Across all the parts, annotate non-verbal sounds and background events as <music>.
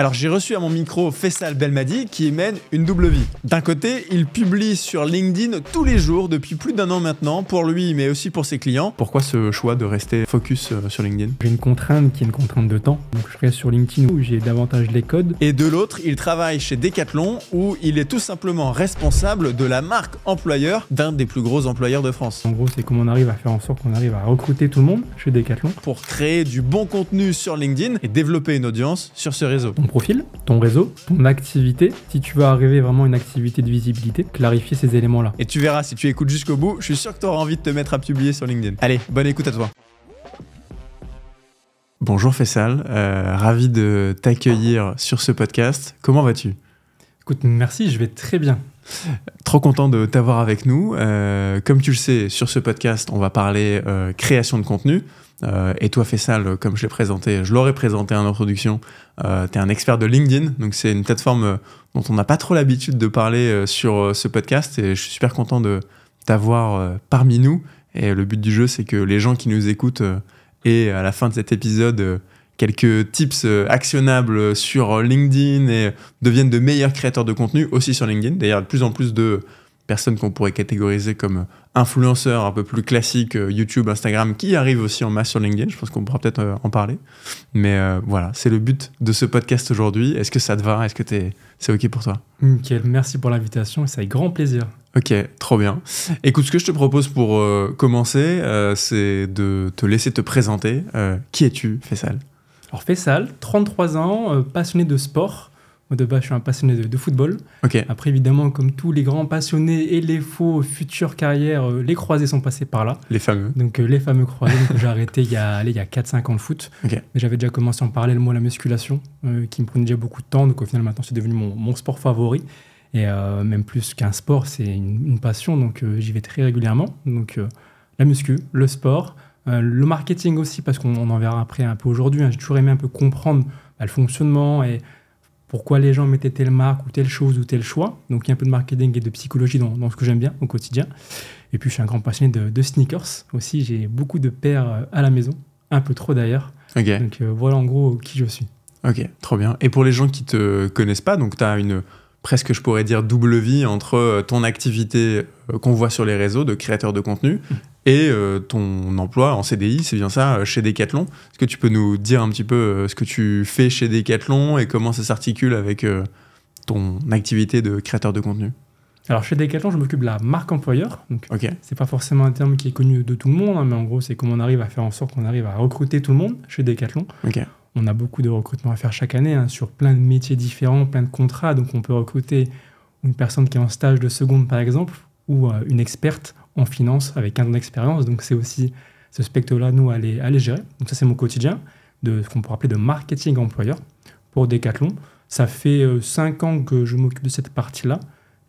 Alors j'ai reçu à mon micro Fessal Belmadi qui mène une double vie. D'un côté, il publie sur LinkedIn tous les jours depuis plus d'un an maintenant pour lui mais aussi pour ses clients. Pourquoi ce choix de rester focus euh, sur LinkedIn J'ai une contrainte qui est une contrainte de temps. Donc je reste sur LinkedIn où j'ai davantage les codes. Et de l'autre, il travaille chez Decathlon où il est tout simplement responsable de la marque employeur d'un des plus gros employeurs de France. En gros, c'est comment on arrive à faire en sorte qu'on arrive à recruter tout le monde chez Decathlon pour créer du bon contenu sur LinkedIn et développer une audience sur ce réseau profil, ton réseau, ton activité, si tu veux arriver vraiment à une activité de visibilité, clarifier ces éléments-là. Et tu verras, si tu écoutes jusqu'au bout, je suis sûr que tu auras envie de te mettre à publier sur LinkedIn. Allez, bonne écoute à toi. Bonjour Faisal, euh, ravi de t'accueillir sur ce podcast. Comment vas-tu Écoute, merci, je vais très bien. Trop content de t'avoir avec nous. Euh, comme tu le sais, sur ce podcast, on va parler euh, création de contenu. Euh, et toi, Fessal, comme je l'ai présenté, je l'aurais présenté en introduction, euh, tu es un expert de LinkedIn, donc c'est une plateforme euh, dont on n'a pas trop l'habitude de parler sur ce podcast et je suis super content de t'avoir parmi nous. Et le but du jeu, c'est que les gens qui nous écoutent aient à la fin de cet épisode quelques tips actionnables sur LinkedIn et deviennent de meilleurs créateurs de contenu aussi sur LinkedIn. D'ailleurs, de plus en plus de personnes qu'on pourrait catégoriser comme euh, influenceurs un peu plus classiques, euh, YouTube, Instagram, qui arrivent aussi en masse sur LinkedIn. Je pense qu'on pourra peut-être euh, en parler. Mais voilà, c'est le but de ce podcast aujourd'hui. Est-ce que ça te va Est-ce que c'est OK pour toi ok merci pour l'invitation et c'est grand plaisir. Ok, trop bien. Écoute, ce que je te propose pour commencer, c'est de te laisser te présenter. qui es-tu, Fessal Alors Fessal, 33 ans, passionné de sport. Moi, de base, je suis un passionné de, football. Après, évidemment, comme tous les grands passionnés et les faux futures carrières, euh, les croisés sont passés par là. Les fameux. Donc, euh, les fameux croisés. j'ai arrêté il y a, il y a 4-5 ans le foot. j'avais déjà commencé en parallèle, moi, la musculation, euh, qui me prenait déjà beaucoup de temps. Donc, au final, maintenant, c'est devenu mon, sport favori. Et même plus qu'un sport, c'est une, passion. Donc, j'y vais très régulièrement. Donc, la muscu, le sport, le marketing aussi, parce qu'on en verra après un peu aujourd'hui. Hein. J'ai toujours aimé un peu comprendre bah, le fonctionnement et pourquoi les gens mettaient telle marque ou telle chose ou tel choix. Donc il y a un peu de marketing et de psychologie dans, ce que j'aime bien au quotidien. Et puis je suis un grand passionné de, sneakers aussi. J'ai beaucoup de paires euh, à la maison, un peu trop d'ailleurs. Donc euh, voilà en gros qui je suis. Ok, trop bien. Et pour les gens qui te connaissent pas, donc tu as une presque, je pourrais dire, double vie entre euh, ton activité qu'on voit sur les réseaux de créateur de contenu mmh et euh, ton emploi en CDI, c'est bien ça, euh, chez Decathlon. Est-ce que tu peux nous dire un petit peu euh, ce que tu fais chez Decathlon et comment ça s'articule avec ton activité de créateur de contenu alors chez Decathlon, je m'occupe de la marque employeur. Donc c'est pas forcément un terme qui est connu de tout le monde, hein, mais en gros c'est comment on arrive à faire en sorte qu'on arrive à recruter tout le monde chez Decathlon. On a beaucoup de recrutements à faire chaque année hein, sur plein de métiers différents, plein de contrats. Donc on peut recruter une personne qui est en stage de seconde par exemple, ou une experte en finance avec un an d'expérience. Donc c'est aussi ce spectre-là, nous, à les, gérer. Donc ça, c'est mon quotidien, de ce qu'on pourrait appeler de marketing employeur pour Decathlon. Ça fait euh, cinq ans que je m'occupe de cette partie-là.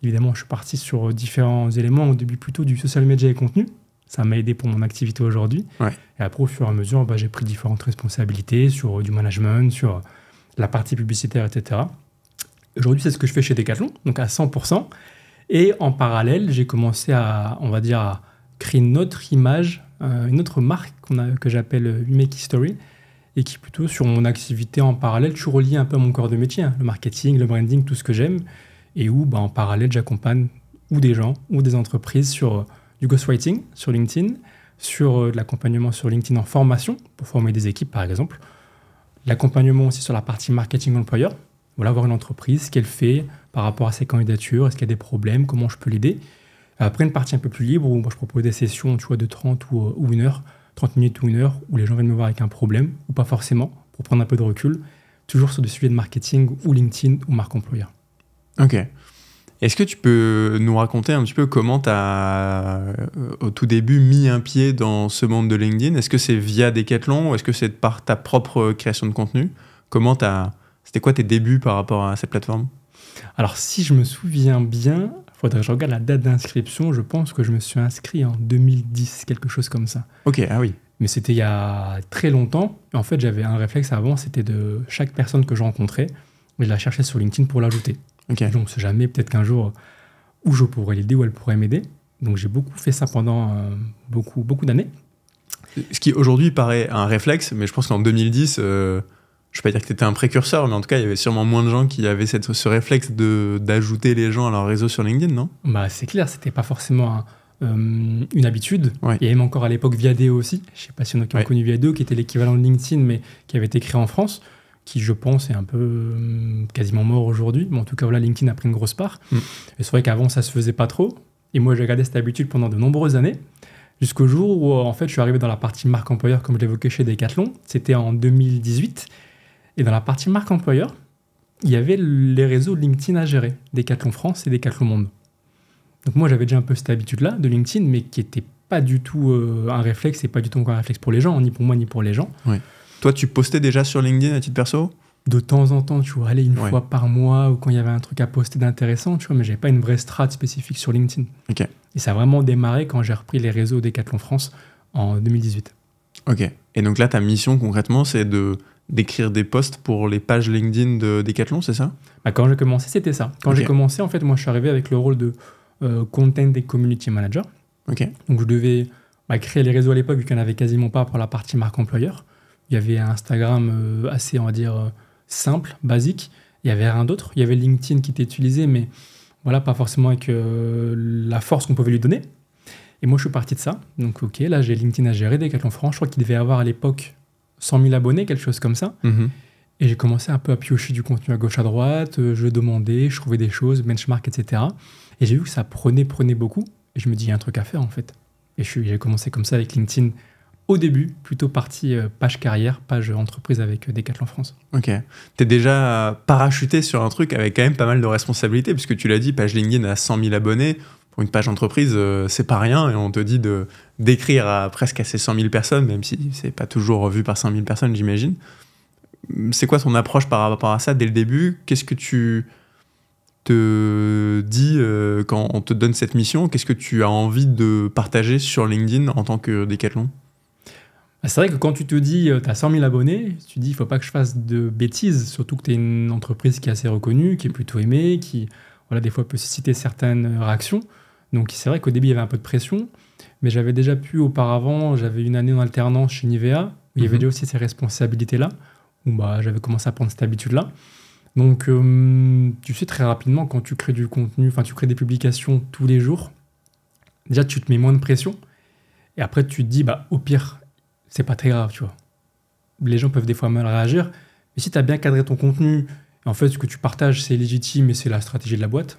Évidemment, je suis parti sur euh, différents éléments, au début plutôt du social media et contenu. Ça m'a aidé pour mon activité aujourd'hui. Et après, au fur et à mesure, bah, j'ai pris différentes responsabilités sur euh, du management, sur la partie publicitaire, etc. Aujourd'hui, c'est ce que je fais chez Decathlon, donc à 100%. Et en parallèle, j'ai commencé à, on va dire, à créer une autre image, euh, une autre marque qu'on a, que j'appelle euh, Make History, et qui plutôt sur mon activité en parallèle, je suis relié un peu à mon corps de métier, hein, le marketing, le branding, tout ce que j'aime, et où bah, en parallèle, j'accompagne ou des gens ou des entreprises sur euh, du ghostwriting sur LinkedIn, sur de l'accompagnement sur LinkedIn en formation, pour former des équipes par exemple, l'accompagnement aussi sur la partie marketing employeur, voilà, voir une entreprise, ce qu'elle fait, par rapport à ces candidatures, est-ce qu'il y a des problèmes, comment je peux l'aider. Après, une partie un peu plus libre où je propose des sessions tu vois, de 30 euh, ou, une heure, 30 minutes ou une heure, où les gens viennent me voir avec un problème, ou pas forcément, pour prendre un peu de recul, toujours sur des sujets de marketing ou LinkedIn ou marque employeur. Ok. Est-ce que tu peux nous raconter un petit peu comment tu as, euh, au tout début, mis un pied dans ce monde de LinkedIn Est-ce que c'est via Decathlon ou est-ce que c'est par ta propre création de contenu Comment tu C'était quoi tes débuts par rapport à cette plateforme alors, si je me souviens bien, faudrait que je regarde la date d'inscription. Je pense que je me suis inscrit en 2010, quelque chose comme ça. Ok, ah oui. Mais c'était il y a très longtemps. En fait, j'avais un réflexe avant, c'était de chaque personne que je rencontrais, je la cherchais sur LinkedIn pour l'ajouter. Ok. Donc, ne sais jamais, peut-être qu'un jour, où je pourrais l'aider, où elle pourrait m'aider. Donc, j'ai beaucoup fait ça pendant euh, beaucoup, beaucoup d'années. Ce qui aujourd'hui paraît un réflexe, mais je pense qu'en 2010 je vais pas dire que tu étais un précurseur, mais en tout cas, il y avait sûrement moins de gens qui avaient cette, ce réflexe d'ajouter les gens à leur réseau sur LinkedIn, non Bah, c'est clair, c'était pas forcément euh, une habitude. Il y avait même encore à l'époque Viadeo aussi. Je sais pas si on a qui ont connu Viadeo, qui était l'équivalent de LinkedIn, mais qui avait été créé en France, qui, je pense, est un peu euh, quasiment mort aujourd'hui. Mais en tout cas, voilà, LinkedIn a pris une grosse part. Mm. Et c'est vrai qu'avant, ça se faisait pas trop. Et moi, j'ai gardé cette habitude pendant de nombreuses années jusqu'au jour où en fait je suis arrivé dans la partie marque employeur comme je l'évoquais chez Decathlon, c'était en 2018 et dans la partie marque employeur, il y avait les réseaux LinkedIn à gérer, Decathlon France et Decathlon Monde. Donc moi j'avais déjà un peu cette habitude-là de LinkedIn, mais qui n'était pas du tout euh, un réflexe et pas du tout encore un réflexe pour les gens, ni pour moi ni pour les gens. Toi tu postais déjà sur LinkedIn à titre perso de temps en temps, tu vois, aller une fois par mois ou quand il y avait un truc à poster d'intéressant, tu vois, mais n'avais pas une vraie strat spécifique sur LinkedIn. Ok. Et ça a vraiment démarré quand j'ai repris les réseaux Decathlon France en 2018. Ok. Et donc là, ta mission concrètement, c'est de d'écrire des posts pour les pages LinkedIn de Decathlon, c'est ça bah, Quand j'ai commencé, c'était ça. Quand j'ai commencé, en fait, moi, je suis arrivé avec le rôle de euh, content et community manager. Okay. Donc, je devais bah, créer les réseaux à l'époque, vu qu'il n'y avait quasiment pas pour la partie marque employeur. Il y avait Instagram euh, assez, on va dire, euh, simple, basique. Il n'y avait rien d'autre. Il y avait LinkedIn qui était utilisé, mais voilà, pas forcément avec la force qu'on pouvait lui donner. Et moi, je suis parti de ça. Donc, OK, là, j'ai LinkedIn à gérer, Decathlon France. Je crois qu'il devait y avoir à l'époque 100 000 abonnés, quelque chose comme ça. Mhm. Et j'ai commencé un peu à piocher du contenu à gauche, à droite. Euh, je demandais, je trouvais des choses, benchmark, etc. Et j'ai vu que ça prenait, prenait beaucoup. Et je me dis, il y a un truc à faire en fait. Et j'ai commencé comme ça avec LinkedIn au début, plutôt partie euh, page carrière, page entreprise avec euh, Decathlon France. Ok. Tu es déjà parachuté sur un truc avec quand même pas mal de responsabilités, puisque tu l'as dit, page LinkedIn à 100 000 abonnés une page entreprise, euh, c'est pas rien, et on te dit de d'écrire à presque à ces 100 000 personnes, même si c'est pas toujours vu par 100 000 personnes, j'imagine. C'est quoi ton approche par rapport à ça dès le début Qu'est-ce que tu te dis euh, quand on te donne cette mission Qu'est-ce que tu as envie de partager sur LinkedIn en tant que décathlon bah, c'est vrai que quand tu te dis, tu as 100 000 abonnés, tu dis, il faut pas que je fasse de bêtises, surtout que tu es une entreprise qui est assez reconnue, qui est plutôt aimée, qui, voilà, des fois peut susciter certaines réactions. Donc c'est vrai qu'au début, il y avait un peu de pression, mais j'avais déjà pu auparavant, j'avais une année en alternance chez Nivea, où il y avait mhm. déjà aussi ces responsabilités-là, où bah, j'avais commencé à prendre cette habitude-là. Donc euh, tu sais très rapidement, quand tu crées du contenu, enfin tu crées des publications tous les jours, déjà tu te mets moins de pression, et après tu te dis, bah, au pire, c'est pas très grave, tu vois. Les gens peuvent des fois mal réagir, mais si tu as bien cadré ton contenu, en fait ce que tu partages c'est légitime et c'est la stratégie de la boîte,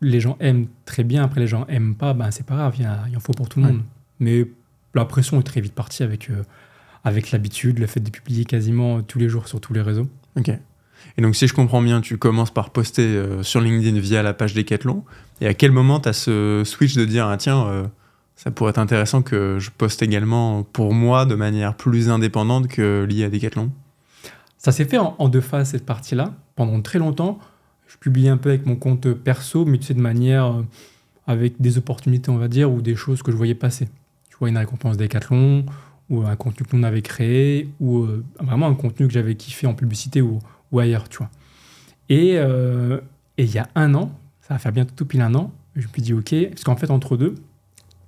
les gens aiment très bien, après les gens aiment pas, ben c'est pas grave, il y, en faut pour tout le monde. Mais la pression est très vite partie avec, euh, avec l'habitude, le fait de publier quasiment tous les jours sur tous les réseaux. Ok. Et donc, si je comprends bien, tu commences par poster euh, sur LinkedIn via la page Decathlon. Et à quel moment tu as ce switch de dire, ah, tiens, euh, ça pourrait être intéressant que je poste également pour moi de manière plus indépendante que liée à Decathlon Ça s'est fait en deux phases, cette partie-là. Pendant très longtemps, je publie un peu avec mon compte perso, mais tu sais, de manière euh, avec des opportunités, on va dire, ou des choses que je voyais passer. Tu vois, une récompense Decathlon, ou un contenu que l'on avait créé, ou euh, vraiment un contenu que j'avais kiffé en publicité ou, ou, ailleurs, tu vois. Euh, et il y a un an, ça va faire bientôt tout pile un an, je me suis dit, OK, parce qu'en fait, entre deux,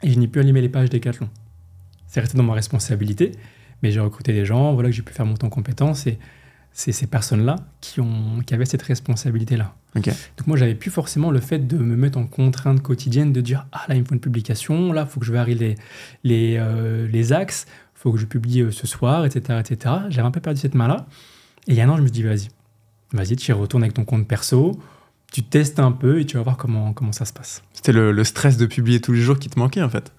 je n'ai plus animé les pages Decathlon. C'est resté dans ma responsabilité, mais j'ai recruté des gens, voilà que j'ai pu faire mon temps en compétences c'est ces personnes-là qui, ont, qui avaient cette responsabilité-là. Donc moi, j'avais plus forcément le fait de me mettre en contrainte quotidienne, de dire, ah là, il me faut une publication, là, il faut que je varie les, les, euh, les axes, il faut que je publie euh, ce soir, etc. etc. J'avais un peu perdu cette main-là. Et il y a un an, je me dis, vas-y, vas-y, tu y retournes avec ton compte perso, tu testes un peu et tu vas voir comment, comment ça se passe. C'était le, stress de publier tous les jours qui te manquait en fait.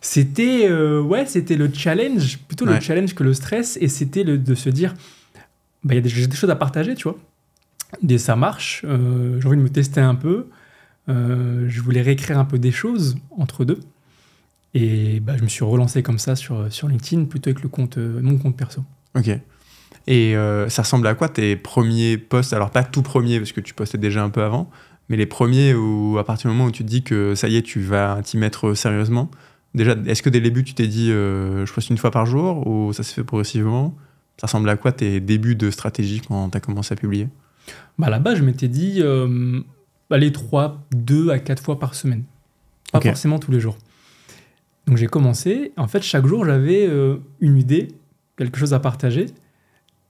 C'était euh, ouais, c'était le challenge, plutôt le challenge que le stress, et c'était de se dire bah, y a des, choses à partager, tu vois. Des ça marche, euh, j'ai envie de me tester un peu, euh, je voulais réécrire un peu des choses entre deux. Et bah, je me suis relancé comme ça sur, LinkedIn plutôt que le compte, euh, mon compte perso. Ok. Et ça ressemble à quoi tes premiers posts Alors, pas tout premier, parce que tu postais déjà un peu avant, mais les premiers où, à partir du moment où tu te dis que ça y est, tu vas t'y mettre sérieusement. Déjà, est-ce que dès le début, tu t'es dit je poste une fois par jour ou ça s'est fait progressivement ça ressemble à quoi tes débuts de stratégie quand tu as commencé à publier bah Là-bas, je m'étais dit euh, trois 3, 2 à 4 fois par semaine. Pas forcément tous les jours. Donc j'ai commencé. En fait, chaque jour, j'avais euh, une idée, quelque chose à partager.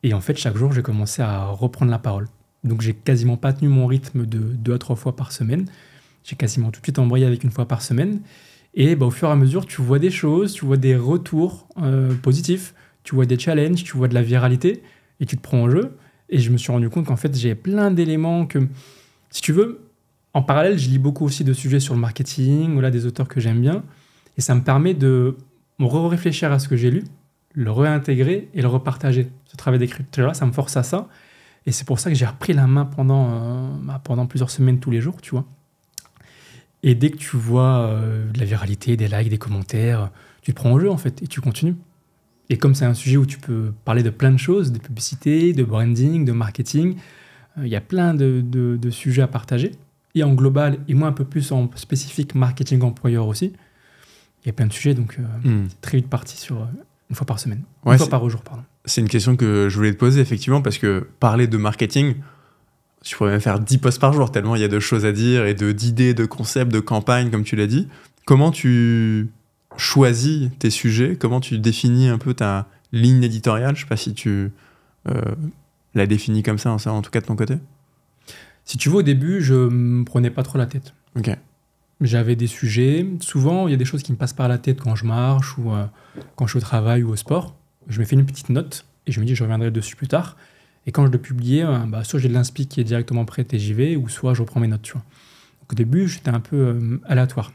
Et en fait, chaque jour, j'ai commencé à reprendre la parole. Donc j'ai quasiment pas tenu mon rythme de 2 à 3 fois par semaine. J'ai quasiment tout de suite embrayé avec une fois par semaine. Et bah, au fur et à mesure, tu vois des choses, tu vois des retours euh, positifs tu vois des challenges, tu vois de la viralité, et tu te prends en jeu. Et je me suis rendu compte qu'en fait, j'ai plein d'éléments que, si tu veux, en parallèle, je lis beaucoup aussi de sujets sur le marketing, ou là, des auteurs que j'aime bien, et ça me permet de réfléchir à ce que j'ai lu, le réintégrer et le repartager. Ce travail d'écriture-là, ça me force à ça. Et c'est pour ça que j'ai repris la main pendant, euh, bah, pendant plusieurs semaines tous les jours, tu vois. Et dès que tu vois euh, de la viralité, des likes, des commentaires, tu te prends en jeu en fait et tu continues. Et comme c'est un sujet où tu peux parler de plein de choses, de publicité, de branding, de marketing, euh, il y a plein de, de, sujets à partager. Et en global, et moi un peu plus en spécifique marketing employeur aussi, il y a plein de sujets, donc euh, hmm. très vite parti sur euh, une fois par semaine, une fois par jour, pardon. C'est une question que je voulais te poser, effectivement, parce que parler de marketing, tu pourrais même faire 10 posts par jour, tellement il y a de choses à dire et d'idées, de, de concepts, de campagnes, comme tu l'as dit. Comment tu choisis tes sujets Comment tu définis un peu ta ligne éditoriale Je sais pas si tu euh, la définis comme ça, en tout cas de ton côté. Si tu veux, au début, je me prenais pas trop la tête. Ok. J'avais des sujets. Souvent, il y a des choses qui me passent par la tête quand je marche ou euh, quand je suis au travail ou au sport. Je me fais une petite note et je me dis je reviendrai dessus plus tard. Et quand je le publie, euh, bah, soit j'ai de l'inspi qui est directement prêt et j'y vais, ou soit je reprends mes notes. Tu vois. au début, j'étais un peu aléatoire.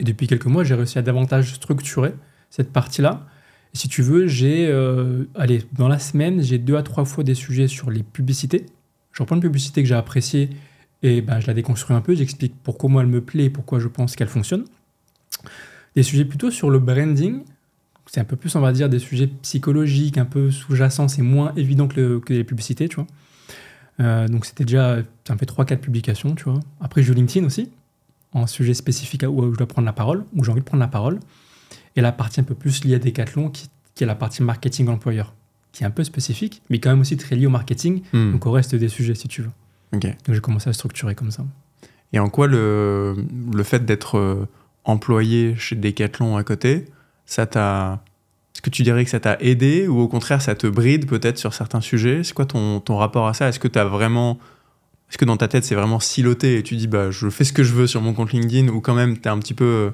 Et depuis quelques mois, j'ai réussi à davantage structurer cette partie-là. Si tu veux, j'ai, euh, allez, dans la semaine, j'ai deux à trois fois des sujets sur les publicités. Je reprends une publicité que j'ai appréciée et ben, je la déconstruis un peu, j'explique pourquoi moi elle me plaît et pourquoi je pense qu'elle fonctionne. Des sujets plutôt sur le branding, c'est un peu plus, on va dire, des sujets psychologiques, un peu sous-jacents, c'est moins évident que, les publicités, tu vois. Euh, donc c'était déjà, ça me fait trois quatre publications, tu vois. Après, je LinkedIn aussi, en sujet spécifique où je dois prendre la parole, où j'ai envie de prendre la parole, et la partie un peu plus liée à Decathlon, qui, est la partie marketing employeur, qui est un peu spécifique, mais quand même aussi très liée au marketing, hmm. donc au reste des sujets, si tu veux. Donc j'ai commencé à structurer comme ça. Et en quoi le, le fait d'être euh, employé chez Decathlon à côté, ça t'a... Est-ce que tu dirais que ça t'a aidé ou au contraire ça te bride peut-être sur certains sujets C'est quoi ton, ton, rapport à ça Est-ce que tu as vraiment est-ce que dans ta tête, c'est vraiment siloté et tu dis, bah, je fais ce que je veux sur mon compte LinkedIn ou quand même, tu es un petit peu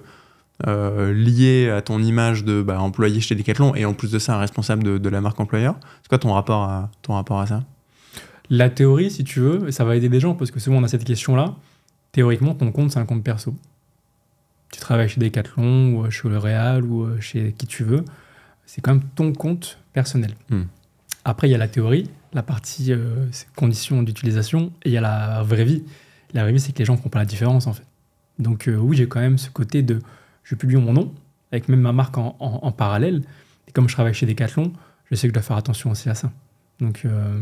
euh, lié à ton image de bah, employé chez Decathlon et en plus de ça, responsable de, la marque employeur C'est quoi ton rapport à, ton rapport à ça La théorie, si tu veux, ça va aider des gens parce que souvent, on a cette question-là. Théoriquement, ton compte, c'est un compte perso. Tu travailles chez Decathlon ou euh, chez L'Oréal ou euh, chez qui tu veux. C'est quand même ton compte personnel. Hmm. Après, il y a la théorie la partie euh, conditions d'utilisation et il y a la vraie vie. La vraie vie, c'est que les gens ne font pas la différence, en fait. Donc, euh, oui, j'ai quand même ce côté de je publie mon nom, avec même ma marque en, en, parallèle. Et comme je travaille chez Decathlon, je sais que je dois faire attention aussi à ça. Donc, euh,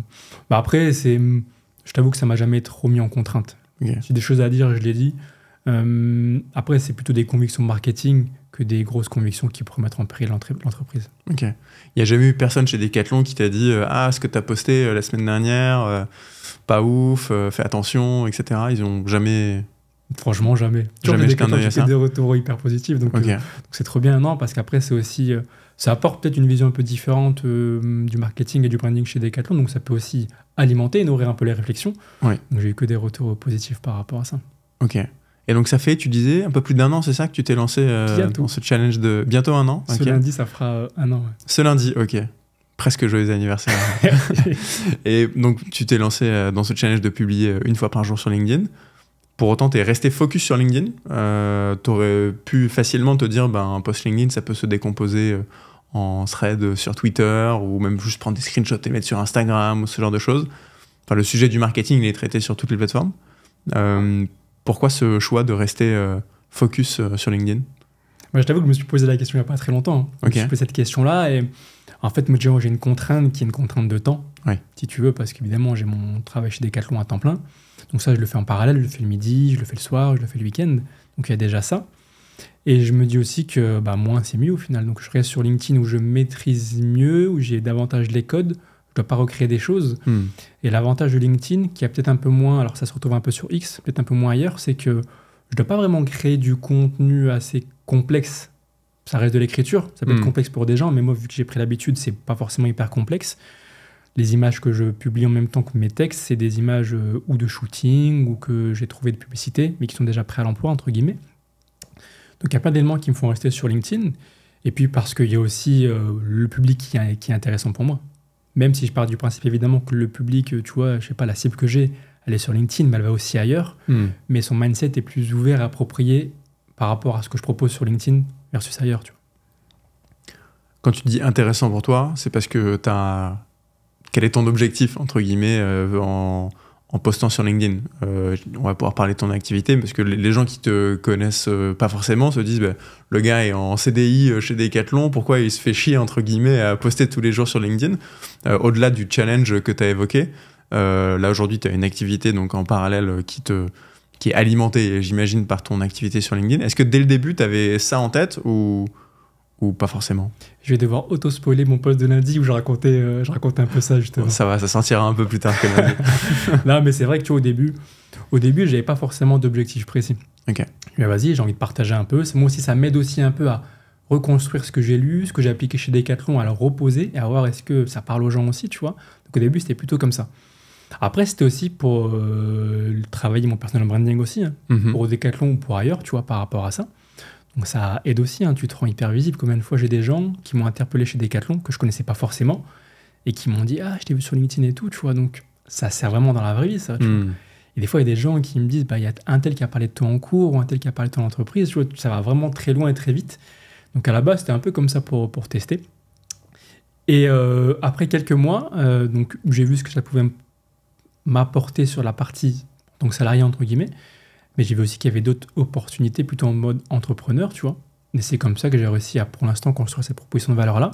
bah après, c'est, je t'avoue que ça m'a jamais trop mis en contrainte. J'ai des choses à dire, je l'ai dit. après, c'est plutôt des convictions marketing que des grosses convictions qui pourraient mettre en péril l'entreprise. Ok. Il n'y a jamais eu personne chez Decathlon qui t'a dit euh, Ah, ce que tu as posté euh, la semaine dernière, euh, pas ouf, fais attention, etc. Ils n'ont jamais. Franchement, jamais. Toujours jamais des retours hyper positifs. Donc, c'est trop bien, non Parce qu'après, c'est aussi. ça apporte peut-être une vision un peu différente du marketing et du branding chez Decathlon. Donc, ça peut aussi alimenter et nourrir un peu les réflexions. Donc, j'ai eu que des retours positifs par rapport à ça. Ok. Et donc ça fait, tu disais, un peu plus d'un an, c'est ça que tu t'es lancé euh, dans ce challenge de bientôt un an. Ce lundi, ça fera euh, un an. Ce lundi, ok. Presque joyeux anniversaire. <laughs> et donc tu t'es lancé euh, dans ce challenge de publier une fois par jour sur LinkedIn. Pour autant, tu es resté focus sur LinkedIn. Euh, tu aurais pu facilement te dire, ben, un post LinkedIn, ça peut se décomposer en thread sur Twitter ou même juste prendre des screenshots et mettre sur Instagram ou ce genre de choses. Enfin, le sujet du marketing, il est traité sur toutes les plateformes. Pourquoi ce choix de rester euh, focus euh, sur LinkedIn Moi, je t'avoue que je me suis posé la question il n'y a pas très longtemps. Hein. Je me suis posé cette question-là et en fait, moi, j'ai une contrainte qui est une contrainte de temps, si tu veux, parce qu'évidemment, j'ai mon travail chez Decathlon à temps plein. Donc ça, je le fais en parallèle, je le fais le midi, je le fais le soir, je le fais le week-end. Donc il y a déjà ça. Et je me dis aussi que bah, moins, c'est mieux au final. Donc je reste sur LinkedIn où je maîtrise mieux, où j'ai davantage les codes, pas recréer des choses. Hmm. Et l'avantage de LinkedIn, qui a peut-être un peu moins, alors ça se retrouve un peu sur X, peut-être un peu moins ailleurs, c'est que je dois pas vraiment créer du contenu assez complexe. Ça reste de l'écriture, ça peut être hmm. complexe pour des gens, mais moi, vu que j'ai pris l'habitude, c'est pas forcément hyper complexe. Les images que je publie en même temps que mes textes, c'est des images euh, ou de shooting ou que j'ai trouvé de publicité, mais qui sont déjà prêts à l'emploi, entre guillemets. Donc il y a plein d'éléments qui me font rester sur LinkedIn. Et puis parce qu'il y a aussi euh, le public qui est intéressant pour moi. Même si je pars du principe évidemment que le public, euh, tu vois, je sais pas, la cible que j'ai, elle est sur LinkedIn, mais elle va aussi ailleurs. Hmm. Mais son mindset est plus ouvert, et approprié par rapport à ce que je propose sur LinkedIn versus ailleurs, tu vois. Quand tu dis intéressant pour toi, c'est parce que tu as. Quel est ton objectif, entre guillemets, euh, en en postant sur LinkedIn. Euh, on va pouvoir parler de ton activité parce que les gens qui te connaissent euh, pas forcément se disent bah, le gars est en CDI euh, chez Decathlon, pourquoi il se fait chier entre guillemets à poster tous les jours sur LinkedIn Au-delà du challenge que tu as évoqué, là aujourd'hui tu as une activité donc en parallèle qui te qui est alimentée, j'imagine, par ton activité sur LinkedIn. Est-ce que dès le début tu avais ça en tête ou ou pas forcément Je vais devoir auto-spoiler mon poste de lundi où euh, je racontais, un peu ça justement. ça va, ça sentira un peu plus tard que <laughs> lundi. non, mais c'est vrai que tu vois, au début, au début, j'avais pas forcément d'objectif précis. Ok. Mais vas-y, j'ai envie de partager un peu. Moi aussi, ça m'aide aussi un peu à reconstruire ce que j'ai lu, ce que j'ai appliqué chez Decathlon, à le reposer et à voir est-ce que ça parle aux gens aussi, tu vois. Donc au début, c'était plutôt comme ça. Après, c'était aussi pour euh, travailler mon personal branding aussi, hein, mhm. pour Decathlon ou pour ailleurs, tu vois, par rapport à ça ça aide aussi, hein. tu te rends hyper visible. Combien de fois j'ai des gens qui m'ont interpellé chez Decathlon que je connaissais pas forcément et qui m'ont dit Ah, je t'ai vu sur LinkedIn et tout, tu vois. Donc, ça sert vraiment dans la vraie vie, ça. Hmm. Et des fois, il y a des gens qui me disent Bah, il y a un tel qui a parlé de toi en cours ou un tel qui a parlé de toi entreprise, tu vois, ça va vraiment très loin et très vite. Donc, à la base, c'était un peu comme ça pour, pour tester. Et euh, après quelques mois, euh, donc j'ai vu ce que ça pouvait m'apporter sur la partie donc salarié entre guillemets, mais j'ai vu aussi qu'il y avait d'autres opportunités plutôt en mode entrepreneur, tu vois. Et c'est comme ça que j'ai réussi à, pour l'instant, construire cette proposition de valeur-là,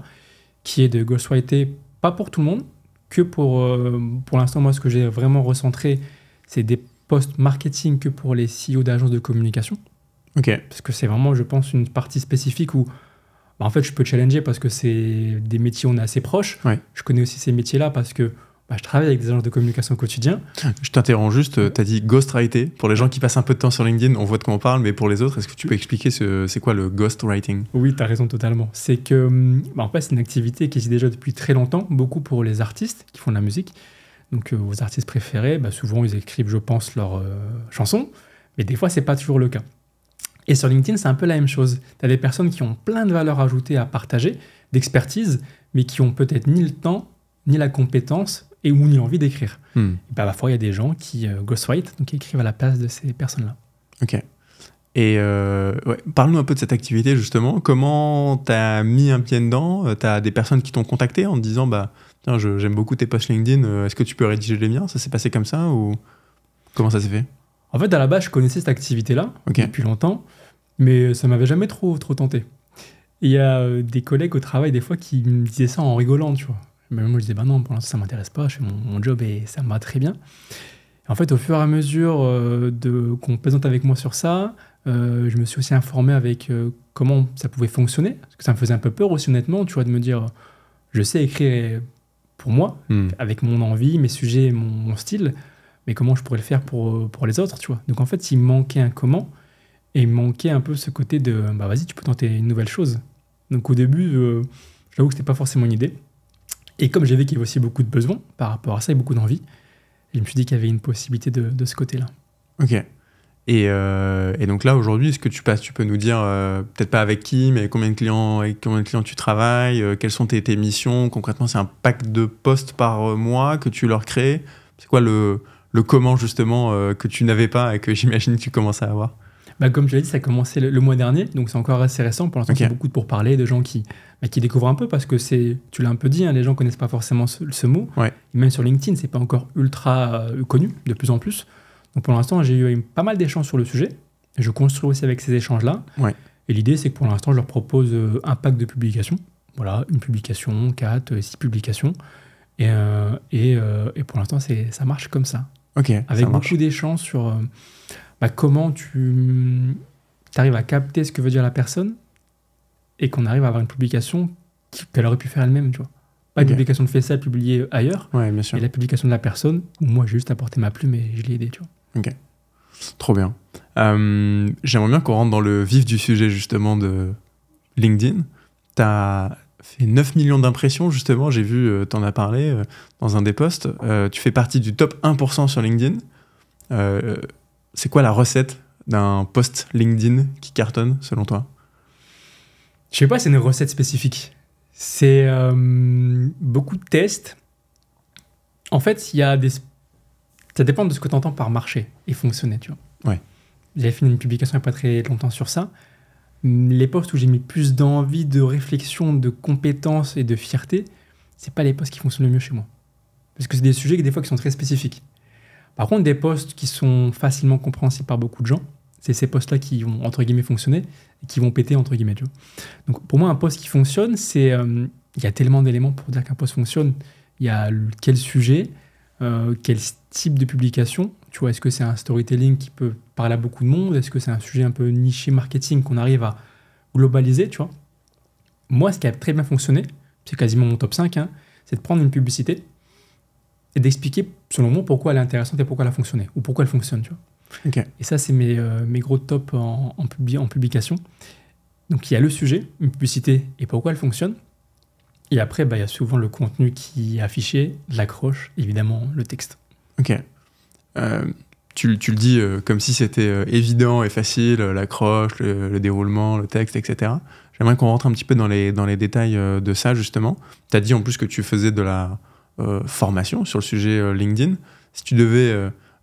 qui est de ghostwriter, pas pour tout le monde, que pour, euh, pour l'instant, moi, ce que j'ai vraiment recentré, c'est des postes marketing que pour les CEO d'agences de communication. Ok. Parce que c'est vraiment, je pense, une partie spécifique où, bah, en fait, je peux challenger parce que c'est des métiers, on est assez proches. Je connais aussi ces métiers-là parce que bah, je travaille avec des agences de communication au quotidien. Je t'interromps juste, euh, tu as dit ghostwriting. Pour les gens qui passent un peu de temps sur LinkedIn, on voit de quoi on parle, mais pour les autres, est-ce que tu peux expliquer ce, c'est quoi le ghostwriting Oui, tu as raison totalement. C'est que, hum, bah, en fait, c'est une activité qui existe déjà depuis très longtemps, beaucoup pour les artistes qui font de la musique. Donc, euh, vos artistes préférés, bah, souvent, ils écrivent, je pense, leurs euh, chansons, mais des fois, c'est pas toujours le cas. Et sur LinkedIn, c'est un peu la même chose. Tu as des personnes qui ont plein de valeurs ajoutées à partager, d'expertise, mais qui ont peut-être ni le temps, ni la compétence et où on a envie d'écrire. Hmm. Et parfois, ben, il y a des gens qui euh, ghostwrite, donc qui écrivent à la place de ces personnes-là. Ok. Et euh, parle-nous un peu de cette activité justement. Comment t'as mis un pied dedans euh, T'as des personnes qui t'ont contacté en te disant bah tiens j'aime beaucoup tes posts LinkedIn. Euh, est-ce que tu peux rédiger les miens Ça s'est passé comme ça ou comment ça s'est fait En fait à la base je connaissais cette activité là depuis longtemps, mais ça m'avait jamais trop trop tenté. Il y a des collègues au travail des fois qui me disaient ça en rigolant tu vois. Mais moi, je disais, bah non, pour l'instant, ça m'intéresse pas, je fais mon, job et ça me va très bien. en fait, au fur et à mesure euh, de, qu'on présente avec moi sur ça, euh, je me suis aussi informé avec euh, comment ça pouvait fonctionner, parce que ça me faisait un peu peur aussi honnêtement, tu vois, de me dire, je sais écrire pour moi, hmm. avec mon envie, mes sujets, mon, style, mais comment je pourrais le faire pour, pour les autres, tu vois. Donc en fait, il manquait un comment, et il manquait un peu ce côté de, bah vas-y, tu peux tenter une nouvelle chose. Donc au début, j'avoue que c'était pas forcément une idée. Et comme j'ai vu qu'il y avait aussi beaucoup de besoins par rapport à ça et beaucoup d'envie, je me suis dit qu'il y avait une possibilité de, de ce côté-là. Ok. Et, euh, et, donc là, aujourd'hui, est-ce que tu passes Tu peux nous dire, euh, peut-être pas avec qui, mais combien de clients, avec combien de clients tu travailles euh, Quelles sont tes, tes missions Concrètement, c'est un pack de postes par mois que tu leur crées C'est quoi le, le comment, justement, que tu n'avais pas et que <laughs> j'imagine que tu commences à avoir bah, comme je l'ai dit, ça a commencé le, mois dernier, donc c'est encore assez récent. Pour l'instant, y c'est beaucoup de parler de gens bah, qui, découvrent un peu, parce que tu l'as un peu dit, hein, les gens ne connaissent pas forcément ce, mot. même sur LinkedIn, ce n'est pas encore ultra euh, connu, de plus en plus. Donc pour l'instant, j'ai eu pas mal d'échanges sur le sujet. je construis aussi avec ces échanges-là. Et l'idée, c'est que pour l'instant, je leur propose euh, un pack de publications. Voilà, une publication, quatre, euh, six publications. Et, pour l'instant, ça marche comme ça. avec beaucoup d'échanges sur, comment tu mm, arrives à capter ce que veut dire la personne et qu'on arrive à avoir une publication qu'elle aurait pu faire elle-même, tu vois. Pas une publication de fait Fessel publiée ailleurs, ouais, bien sûr. et la publication de la personne où moi j'ai juste apporté ma plume et je l'ai aidé, tu vois. Ok, trop bien. Euh, j'aimerais bien qu'on rentre dans le vif du sujet justement de LinkedIn. Tu as fait 9 millions d'impressions justement, j'ai vu, tu euh, t'en as parlé euh, dans un des posts. tu fais partie du top 1% sur LinkedIn c'est quoi la recette d'un post LinkedIn qui cartonne selon toi Je sais pas, c'est une recette spécifique. C'est euh, beaucoup de tests. En fait, y des. Ça dépend de ce que tu entends par marché et fonctionner, tu vois. Ouais. J'avais fait une publication il n'y a pas très longtemps sur ça. Les postes où j'ai mis plus d'envie, de réflexion, de compétence et de fierté, c'est pas les postes qui fonctionnent le mieux chez moi. Parce que c'est des sujets qui, des fois, qui sont très spécifiques. Par contre, des postes qui sont facilement compréhensibles par beaucoup de gens, c'est ces postes-là qui vont, entre guillemets, fonctionner, et qui vont péter, entre guillemets. Donc pour moi, un poste qui fonctionne, c'est... Euh, il y a tellement d'éléments pour dire qu'un poste fonctionne. Il y a quel sujet, euh, quel type de publication. Tu vois, est-ce que c'est un storytelling qui peut parler à beaucoup de monde Est-ce que c'est un sujet un peu niché marketing qu'on arrive à globaliser, tu vois Moi, ce qui a très bien fonctionné, c'est quasiment mon top 5, hein, c'est de prendre une publicité et d'expliquer, selon moi, pourquoi elle est intéressante et pourquoi elle a fonctionné, ou pourquoi elle fonctionne, tu vois. Et ça, c'est mes, euh, mes, gros tops en, publi en, publication. Donc, il y a le sujet, une publicité et pourquoi elle fonctionne. Et après, bah, il y a souvent le contenu qui est affiché, l'accroche, évidemment, le texte. Ok. Euh, tu, tu, le dis euh, comme si c'était évident et facile, l'accroche, le, déroulement, le texte, etc. J'aimerais qu'on rentre un petit peu dans les, dans les détails de ça, justement. Tu as dit en plus que tu faisais de la euh, formation sur le sujet euh, LinkedIn, si tu devais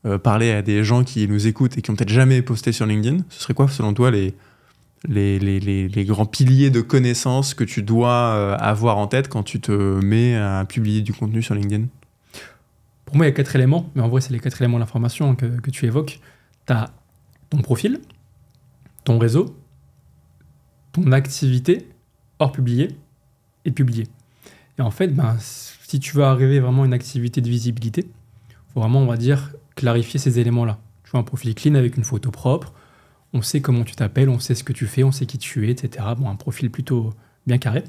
euh, parler à des gens qui nous écoutent et qui ont peut-être jamais posté sur LinkedIn, ce serait quoi selon toi les, les, les, les, grands piliers de connaissances que tu dois avoir en tête quand tu te mets à publier du contenu sur LinkedIn Pour moi, il y a quatre éléments, mais en vrai, c'est les quatre éléments de l'information que, que, tu évoques. Tu as ton profil, ton réseau, ton activité hors publié et publié. Et en fait, ben, si tu veux arriver vraiment à une activité de visibilité, faut vraiment, on va dire, clarifier ces éléments-là. Tu vois, un profil clean avec une photo propre, on sait comment tu t'appelles, on sait ce que tu fais, on sait qui tu es, etc. Bon, un profil plutôt bien carré.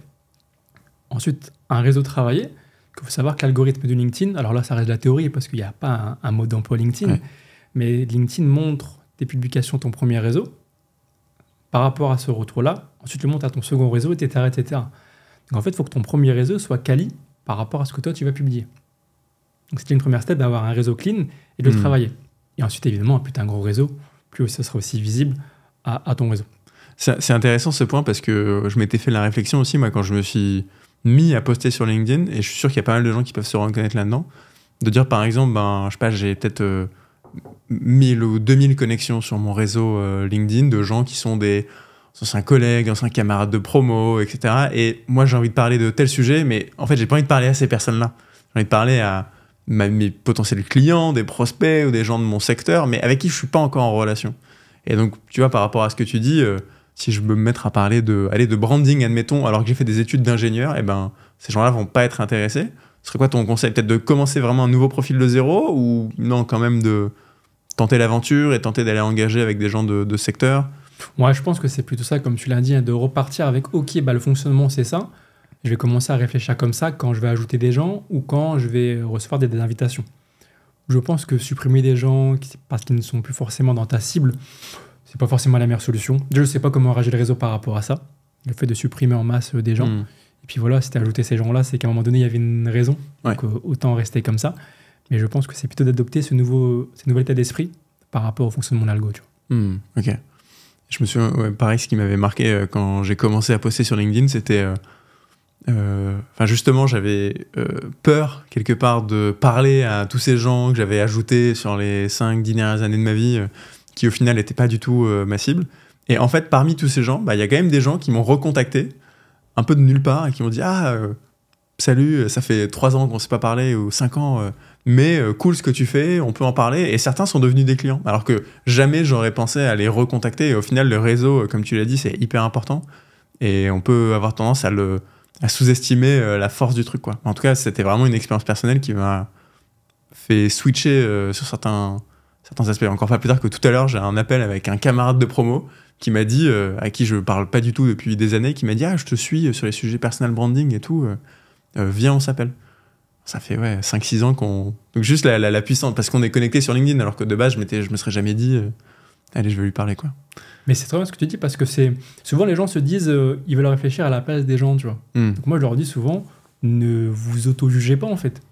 Ensuite, un réseau travaillé. Il faut savoir qu'algorithme l'algorithme de LinkedIn, alors là, ça reste la théorie parce qu'il n'y a pas un, mot mode d'emploi LinkedIn, mais LinkedIn montre tes publications, ton premier réseau, par rapport à ce retour-là, ensuite le monte à ton second réseau, etc. etc. Donc en fait, il faut que ton premier réseau soit quali par rapport à ce que toi tu vas publier. Donc c'était une première étape d'avoir un réseau clean et de le hmm. travailler. Et ensuite, évidemment, plus tu as un gros réseau, plus ça sera aussi visible à, ton réseau. C'est intéressant ce point parce que je m'étais fait la réflexion aussi, moi, quand je me suis mis à poster sur LinkedIn, et je suis sûr qu'il y a pas mal de gens qui peuvent se reconnaître là-dedans, de dire par exemple, ben, je sais pas, j'ai peut-être 1000 euh, ou 2000 connexions sur mon réseau euh, LinkedIn de gens qui sont des sur un collègue, un camarade de promo, etc. Et moi, j'ai envie de parler de tel sujet, mais en fait, j'ai pas envie de parler à ces personnes-là. J'ai envie de parler à mes potentiels clients, des prospects ou des gens de mon secteur, mais avec qui je suis pas encore en relation. Et donc, tu vois, par rapport à ce que tu dis, euh, si je veux me mettre à parler de, de branding, admettons, alors que j'ai fait des études d'ingénieur, eh ben, ces gens-là vont pas être intéressés. Ce serait quoi ton conseil Peut-être de commencer vraiment un nouveau profil de zéro ou non, quand même de tenter l'aventure et tenter d'aller engager avec des gens de secteur moi, je pense que c'est plutôt ça, comme tu l'as dit, hein, de repartir avec OK, bah, le fonctionnement, c'est ça. Je vais commencer à réfléchir comme ça quand je vais ajouter des gens ou quand je vais recevoir des, invitations. Je pense que supprimer des gens parce qu'ils ne sont plus forcément dans ta cible, c'est pas forcément la meilleure solution. Je ne sais pas comment enrager le réseau par rapport à ça, le fait de supprimer en masse euh, des gens. Hmm. Et puis voilà, si as ajouté ces gens-là, c'est qu'à un moment donné, il y avait une raison. Donc autant rester comme ça. Mais je pense que c'est plutôt d'adopter ce nouveau, ce nouvel état d'esprit par rapport au fonctionnement de l'algo. Hmm, ok. Je me souviens, pareil, ce qui m'avait marqué euh, quand j'ai commencé à poster sur LinkedIn, c'était. Euh, euh, enfin, justement, j'avais peur, quelque part, de parler à tous ces gens que j'avais ajoutés sur les cinq dernières années de ma vie, qui au final n'étaient pas du tout ma cible. Et en fait, parmi tous ces gens, bah, il y a quand même des gens qui m'ont recontacté, un peu de nulle part, et qui m'ont dit Ah, salut, ça fait trois ans qu'on ne s'est pas parlé, ou cinq ans mais euh, cool ce que tu fais, on peut en parler. Et certains sont devenus des clients, alors que jamais j'aurais pensé à les recontacter. Et au final, le réseau, euh, comme tu l'as dit, c'est hyper important. Et on peut avoir tendance à, sous-estimer euh, la force du truc. Quoi. En tout cas, c'était vraiment une expérience personnelle qui m'a fait switcher sur certains, certains aspects. Encore pas plus tard que tout à l'heure, j'ai un appel avec un camarade de promo qui m'a dit, à qui je ne parle pas du tout depuis des années, qui m'a dit Ah, je te suis sur les sujets personal branding et tout, viens, on s'appelle. Ça fait ouais, 5-6 ans qu'on. Donc juste la, la, puissance, parce qu'on est connecté sur LinkedIn, alors que de base, je, je me serais jamais dit, euh, allez, je vais lui parler, quoi. Mais c'est très bien ce que tu dis, parce que c'est. Souvent, les gens se disent, euh, ils veulent réfléchir à la place des gens, tu vois. Hmm. Donc moi, je leur dis souvent, ne vous auto-jugez pas, en fait.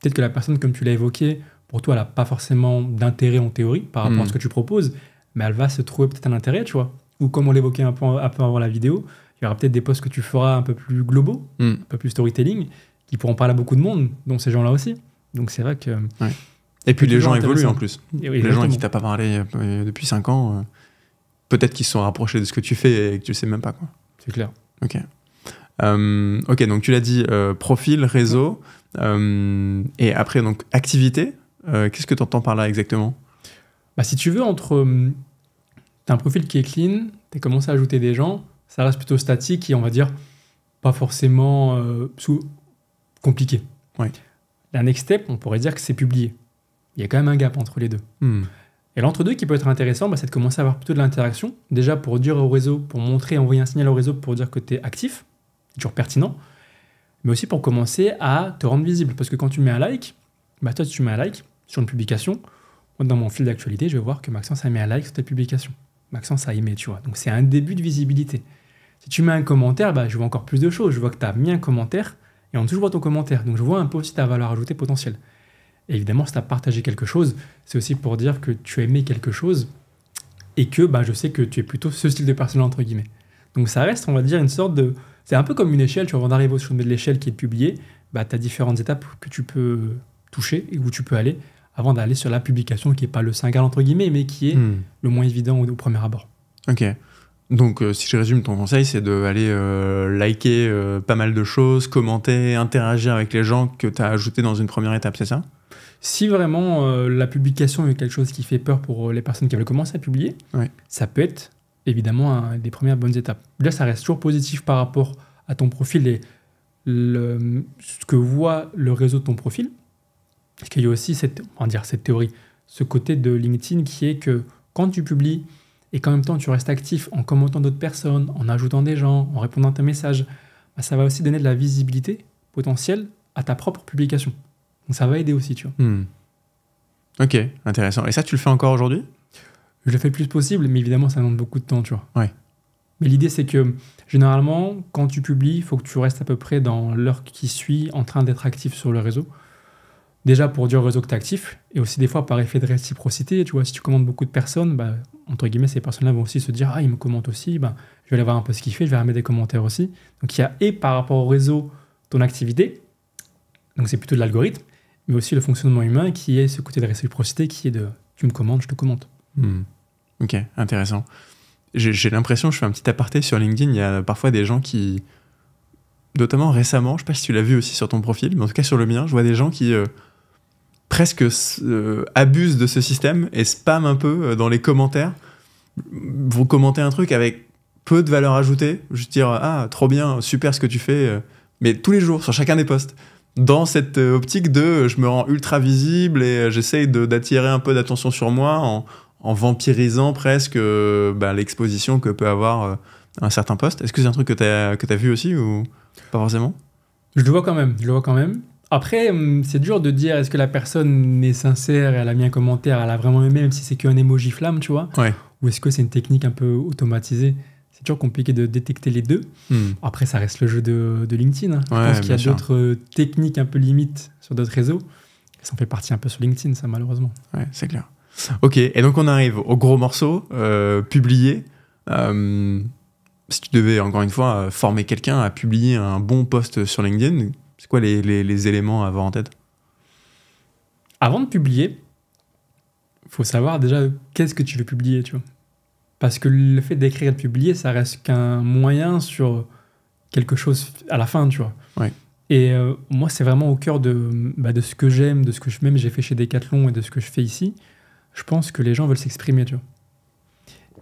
Peut-être que la personne, comme tu l'as évoqué, pour toi, elle n'a pas forcément d'intérêt en théorie par rapport à hmm. ce que tu proposes, mais elle va se trouver peut-être un intérêt, tu vois. Ou comme on l'évoquait un peu avant la vidéo, il y aura peut-être des posts que tu feras un peu plus globaux, hmm. un peu plus storytelling, qui pourront parler à beaucoup de monde, donc ces gens-là aussi. Donc c'est vrai que. Et puis les gens évoluent en plus. les gens qui t'as pas parlé depuis 5 ans, euh, peut-être qu'ils sont rapprochés de ce que tu fais et que tu le sais même pas. quoi. C'est clair. Ok. Euh, ok, donc tu l'as dit, euh, profil, réseau, et après, donc activité. Qu'est-ce que tu entends par là exactement bah, Si tu veux, entre. tu as un profil qui est clean, tu as commencé à ajouter des gens, ça reste plutôt statique et on va dire pas forcément. Sous, compliqué. La next step, on pourrait dire que c'est publié. Il y a quand même un gap entre les deux. Hmm. Et l'entre-deux qui peut être intéressant, bah, c'est de commencer à avoir plutôt de l'interaction. Déjà pour dire au réseau, pour montrer, envoyer un signal au réseau pour dire que tu es actif, toujours pertinent, mais aussi pour commencer à te rendre visible. Parce que quand tu mets un like, bah, toi, tu mets un like sur une publication, dans mon fil d'actualité, je vais voir que Maxence a mis un like sur ta publication. Maxence a aimé, tu vois. Donc c'est un début de visibilité. Si tu mets un commentaire, bah, je vois encore plus de choses. Je vois que tu as mis un commentaire. Et on dessous, je ton commentaire. Donc, je vois un peu aussi ta valeur ajoutée potentielle. évidemment, si tu as partagé quelque chose, c'est aussi pour dire que tu as aimé quelque chose et que bah, je sais que tu es plutôt ce style de personne entre guillemets. Donc, ça reste, on va dire, une sorte de. C'est un peu comme une échelle. Tu vois, avant d'arriver au sommet de l'échelle qui est publiée, bah, tu as différentes étapes que tu peux toucher et où tu peux aller avant d'aller sur la publication qui n'est pas le single entre guillemets, mais qui est hmm. le moins évident au, au premier abord. Ok. Donc, euh, si je résume ton conseil, c'est d'aller aller euh, liker euh, pas mal de choses, commenter, interagir avec les gens que tu as ajoutés dans une première étape, c'est ça Si vraiment la publication est quelque chose qui fait peur pour les personnes qui veulent commencer à publier, ça peut être évidemment des premières bonnes étapes. Là, ça reste toujours positif par rapport à ton profil et ce que voit le réseau de ton profil. Parce qu'il y a aussi cette, dire, cette théorie, ce côté de LinkedIn qui est que quand tu publies et qu'en même temps tu restes actif en commentant d'autres personnes, en ajoutant des gens, en répondant à tes messages, bah, ça va aussi donner de la visibilité potentielle à ta propre publication. Donc ça va aider aussi, tu vois. Hmm. Ok, intéressant. Et ça, tu le fais encore aujourd'hui Je le fais le plus possible, mais évidemment, ça demande beaucoup de temps, tu vois. Mais l'idée, c'est que généralement, quand tu publies, il faut que tu restes à peu près dans l'heure qui suit en train d'être actif sur le réseau. Déjà pour dire au réseau que tu actif, et aussi des fois par effet de réciprocité, tu vois, si tu commandes beaucoup de personnes, bah, entre guillemets, ces personnes-là vont aussi se dire Ah, ils me commentent aussi, bah, je vais aller voir un peu ce qu'il fait, je vais ramener des commentaires aussi. Donc il y a et par rapport au réseau ton activité, donc c'est plutôt de l'algorithme, mais aussi le fonctionnement humain qui est ce côté de réciprocité qui est de tu me commandes, je te commente. Hmm. Ok, intéressant. J'ai l'impression, je fais un petit aparté sur LinkedIn, il y a parfois des gens qui, notamment récemment, je sais pas si tu l'as vu aussi sur ton profil, mais en tout cas sur le mien, je vois des gens qui euh, presque euh, abuse de ce système et spam un peu euh, dans les commentaires. Vous commentez un truc avec peu de valeur ajoutée, juste dire ah trop bien, super ce que tu fais, euh. mais tous les jours sur chacun des posts. Dans cette optique de je me rends ultra visible et j'essaye d'attirer un peu d'attention sur moi en, vampirisant presque bah, l'exposition que peut avoir un certain poste. Est-ce que c'est un truc que tu as, as, vu aussi ou pas forcément Je le vois quand même, je le vois quand même. Après, hum, c'est dur de dire est-ce que la personne est sincère, elle a mis un commentaire, elle a vraiment aimé, même si c'est qu'un emoji flamme, tu vois. Ou est-ce que c'est une technique un peu automatisée C'est toujours compliqué de détecter les deux. Hmm. Après, ça reste le jeu de, LinkedIn. Hein. Je pense qu'il y a d'autres euh, techniques un peu limites sur d'autres réseaux. Ça en fait partie un peu sur LinkedIn, ça, malheureusement. Ouais, c'est clair. Ok, et donc on arrive au gros morceau, euh, publié. Hum, si tu devais, encore une fois, euh, former quelqu'un à publier un bon post sur LinkedIn, c'est quoi les, les, éléments à avoir en tête Avant de publier, faut savoir déjà qu'est-ce que tu veux publier, tu vois. Parce que le fait d'écrire et de publier, ça reste qu'un moyen sur quelque chose à la fin, tu vois. Et euh, moi, c'est vraiment au cœur de, bah, de ce que j'aime, de ce que je, même j'ai fait chez Decathlon et de ce que je fais ici. Je pense que les gens veulent s'exprimer, tu vois.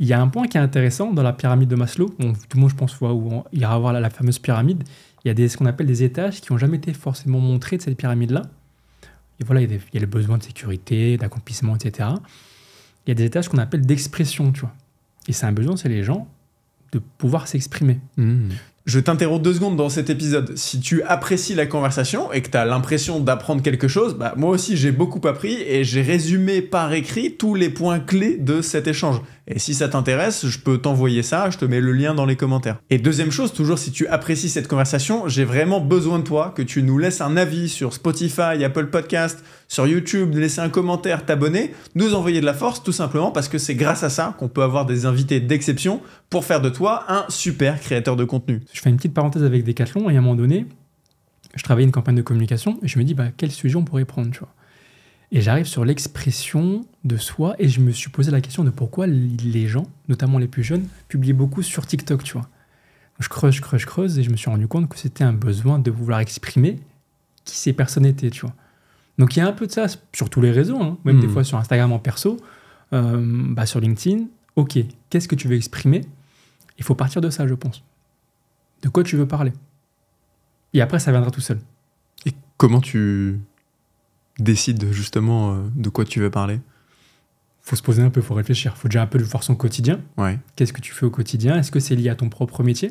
Il y a un point qui est intéressant dans la pyramide de Maslow. tout le monde, je pense, voit où il y la fameuse pyramide il y a des, ce qu'on appelle des étages qui n'ont jamais été forcément montrés de cette pyramide-là. Et voilà, il y, a le besoin de sécurité, d'accomplissement, etc. Il y a des étages qu'on appelle d'expression, tu vois. Et c'est un besoin, c'est les gens de pouvoir s'exprimer. Mmh. Je t'interromps deux secondes dans cet épisode. Si tu apprécies la conversation et que tu as l'impression d'apprendre quelque chose, bah moi aussi j'ai beaucoup appris et j'ai résumé par écrit tous les points clés de cet échange. Et si ça t'intéresse, je peux t'envoyer ça, je te mets le lien dans les commentaires. Et deuxième chose, toujours si tu apprécies cette conversation, j'ai vraiment besoin de toi, que tu nous laisses un avis sur Spotify, Apple Podcast, sur YouTube, de laisser un commentaire, t'abonner, nous envoyer de la force tout simplement parce que c'est grâce à ça qu'on peut avoir des invités d'exception pour faire de toi un super créateur de contenu. Je fais une petite parenthèse avec Decathlon et à un moment donné, je travaillais une campagne de communication et je me dis bah, quel sujet on pourrait prendre, tu vois. Et j'arrive sur l'expression de soi et je me suis posé la question de pourquoi les gens, notamment les plus jeunes, publient beaucoup sur TikTok, tu vois. Je creuse, creuse, creuse et je me suis rendu compte que c'était un besoin de vouloir exprimer qui ces personnes étaient, tu vois. Donc il y a un peu de ça sur tous les réseaux, hein. même des hmm. fois sur Instagram en perso, euh, bah, sur LinkedIn. Ok, qu'est-ce que tu veux exprimer Il faut partir de ça, je pense. De quoi tu veux parler Et après, ça viendra tout seul. Et comment tu décides justement euh, de quoi tu veux parler faut se poser un peu, faut réfléchir. faut déjà un peu voir son quotidien. Ouais. Qu'est-ce que tu fais au quotidien Est-ce que c'est lié à ton propre métier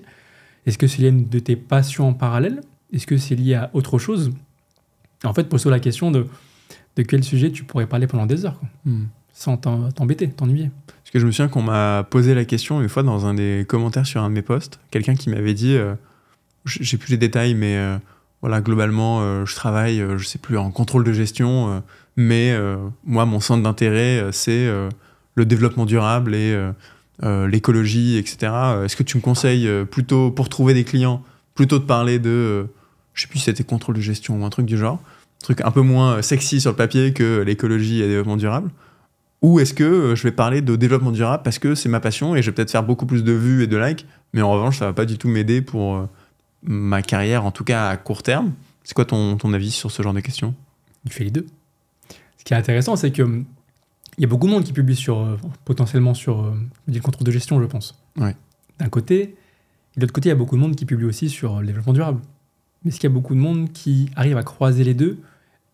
Est-ce que c'est lié à une de tes passions en parallèle Est-ce que c'est lié à autre chose en fait, pose-toi la question de, de quel sujet tu pourrais parler pendant des heures, hmm. sans t'embêter, t'ennuyer. Parce que je me souviens qu'on m'a posé la question une fois dans un des commentaires sur un de mes posts, quelqu'un qui m'avait dit, euh, j'ai plus les détails, mais euh, voilà, globalement, euh, je travaille, je sais plus, en contrôle de gestion, mais moi, mon centre d'intérêt, c'est le développement durable et l'écologie, etc. Est-ce que tu me conseilles plutôt, pour trouver des clients, plutôt de parler de je sais plus si c'était contrôle de gestion ou un truc du genre, un truc un peu moins euh, sexy sur le papier que l'écologie et le développement durable Ou est-ce que euh, je vais parler de développement durable parce que c'est ma passion et je vais peut-être faire beaucoup plus de vues et de likes, mais en revanche, ça va pas du tout m'aider pour euh, ma carrière, en tout cas à court terme C'est quoi ton, ton avis sur ce genre de questions Il fait les deux. Ce qui est intéressant, c'est que il y a beaucoup de monde qui publie sur, potentiellement sur le contrôle de gestion, je pense. D'un côté. Et de l'autre côté, il y a beaucoup de monde qui publie aussi sur le développement durable mais ce qu'il y a beaucoup de monde qui arrive à croiser les deux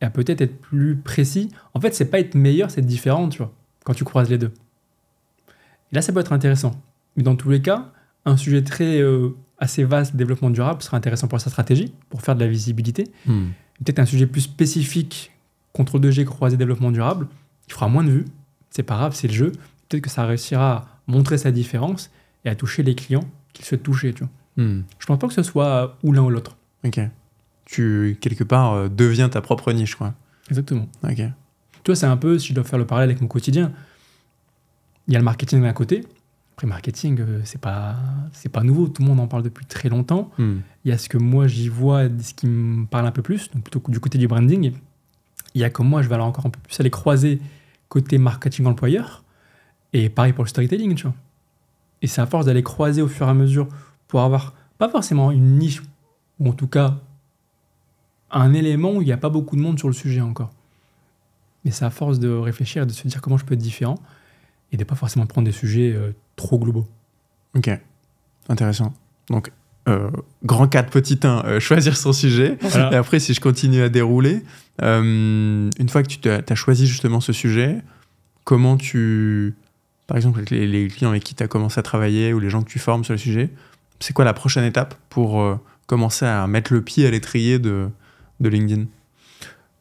et à peut-être être plus précis. En fait, c'est pas être meilleur, c'est être différent, tu vois, quand tu croises les deux. Et là, ça peut être intéressant. Mais dans tous les cas, un sujet très euh, assez vaste, développement durable, sera intéressant pour sa stratégie, pour faire de la visibilité. Hmm. Peut-être un sujet plus spécifique, contrôle 2G, croisé, développement durable, qui fera moins de vues. C'est pas grave, c'est le jeu. Peut-être que ça réussira à montrer sa différence et à toucher les clients qu'il souhaite toucher, tu vois. Hmm. Je pense pas que ce soit euh, ou l'un ou l'autre. Ok. Tu, quelque part, euh, deviens ta propre niche, quoi. Exactement. Ok. Tu vois, c'est un peu, si je dois faire le parallèle avec mon quotidien, il y a le marketing d'un côté. Après, marketing, euh, c'est pas, pas nouveau. Tout le monde en parle depuis très longtemps. Hmm. Il y a ce que moi, j'y vois, ce qui me parle un peu plus, donc plutôt du côté du branding. Il y a comme moi, je vais aller encore un peu plus aller croiser côté marketing employeur. Et pareil pour le storytelling, tu vois. Et c'est à force d'aller croiser au fur et à mesure pour avoir, pas forcément une niche ou en tout cas un élément où il n'y a pas beaucoup de monde sur le sujet encore. Mais c'est à force de réfléchir et de se dire comment je peux être différent et de pas forcément prendre des sujets euh, trop globaux. Ok, intéressant. Donc, euh, grand 4, petit 1, euh, choisir son sujet. Et après, si je continue à dérouler, une fois que tu as, choisi justement ce sujet, comment tu, par exemple, les, les clients avec qui tu as commencé à travailler ou les gens que tu formes sur le sujet, c'est quoi la prochaine étape pour commencer à mettre le pied à l'étrier de, de LinkedIn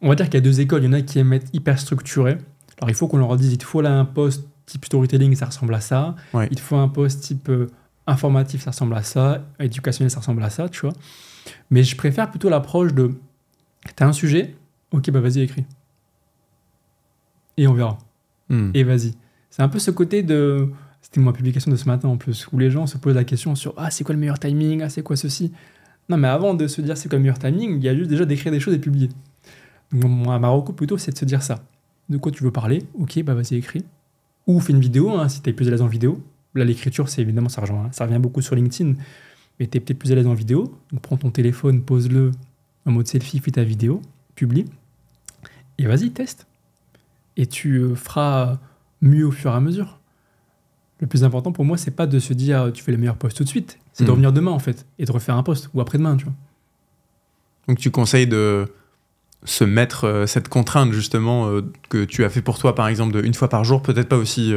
On va dire qu'il y a deux écoles. Il y en a qui aiment être hyper structurés. Alors il faut qu'on leur dise il te faut là un poste type storytelling, ça ressemble à ça. Il te faut un poste type euh, informatif, ça ressemble à ça. Éducationnel, ça ressemble à ça, tu vois. Mais je préfère plutôt l'approche de t'as un sujet, ok, bah vas-y, écris. Et on verra. Hmm. Et vas-y. C'est un peu ce côté de. C'était ma publication de ce matin en plus, où les gens se posent la question sur Ah, c'est quoi le meilleur timing Ah, c'est quoi ceci non, mais avant de se dire c'est comme meilleur timing, il y a juste déjà d'écrire des choses et publier. moi, ma plutôt, c'est de se dire ça. De quoi tu veux parler Ok, bah vas-y, écris. Ou fais une vidéo, hein, si t'es plus à l'aise en vidéo. Là, l'écriture, c'est évidemment, ça, rejoint, ça revient beaucoup sur LinkedIn. Mais t'es peut-être plus à l'aise en vidéo. Donc, prends ton téléphone, pose-le en mode selfie, fais ta vidéo, publie. Et vas-y, teste. Et tu euh, feras mieux au fur et à mesure. Le plus important pour moi, c'est pas de se dire tu fais les meilleur post tout de suite c'est de hmm. revenir demain en fait et de refaire un poste ou après-demain, tu vois. Donc tu conseilles de se mettre euh, cette contrainte justement euh, que tu as fait pour toi par exemple de une fois par jour, peut-être pas aussi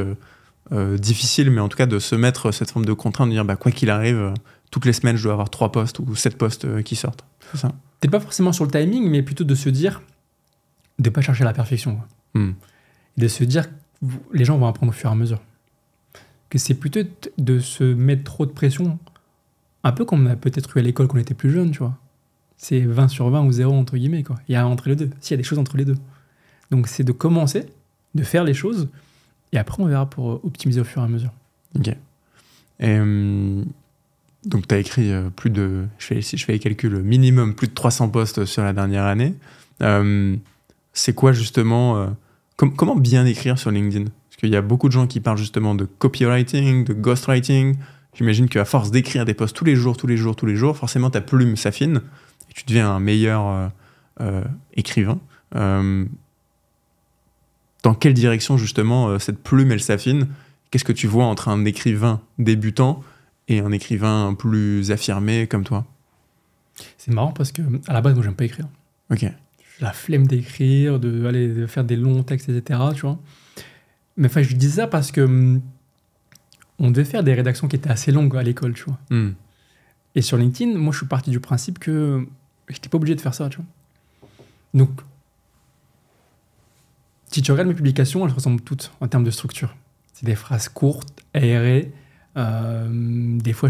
euh, difficile, mais en tout cas de se mettre cette forme de contrainte, de dire bah, quoi qu'il arrive, toutes les semaines je dois avoir trois postes ou sept postes qui sortent. C'est pas forcément sur le timing, mais plutôt de se dire de pas chercher la perfection. Hmm. De se dire les gens vont apprendre au fur et à mesure. Que c'est plutôt de se mettre trop de pression un peu comme on a peut-être eu à l'école quand on était plus jeune, tu vois. C'est 20 sur 20 ou 0 entre guillemets, quoi. Il y a entre les deux, s'il y a des choses entre les deux. Donc c'est de commencer, de faire les choses, et après on verra pour euh, optimiser au fur et à mesure. Ok. donc tu as écrit euh, plus de, je fais, si je fais les calculs, minimum plus de 300 postes sur la dernière année. c'est quoi justement, euh, comment bien écrire sur LinkedIn Parce qu'il y a beaucoup de gens qui parlent justement de copywriting, de ghostwriting. J'imagine qu'à force d'écrire des posts tous les jours, tous les jours, tous les jours, forcément ta plume s'affine et tu deviens un meilleur euh, euh, écrivain. Euh, dans quelle direction justement cette plume elle s'affine Qu'est-ce que tu vois entre un écrivain débutant et un écrivain plus affirmé comme toi C'est marrant parce que à la base moi j'aime pas écrire. Ok. La flemme d'écrire, de aller de faire des longs textes, etc. Tu vois. Mais enfin je dis ça parce que hum, on devait faire des rédactions qui étaient assez longues à l'école, tu vois. Hmm. Et sur LinkedIn, moi, je suis parti du principe que je n'étais pas obligé de faire ça, tu vois. Donc, si tu regardes mes publications, elles ressemblent toutes en termes de structure. C'est des phrases courtes, aérées. Euh, des fois,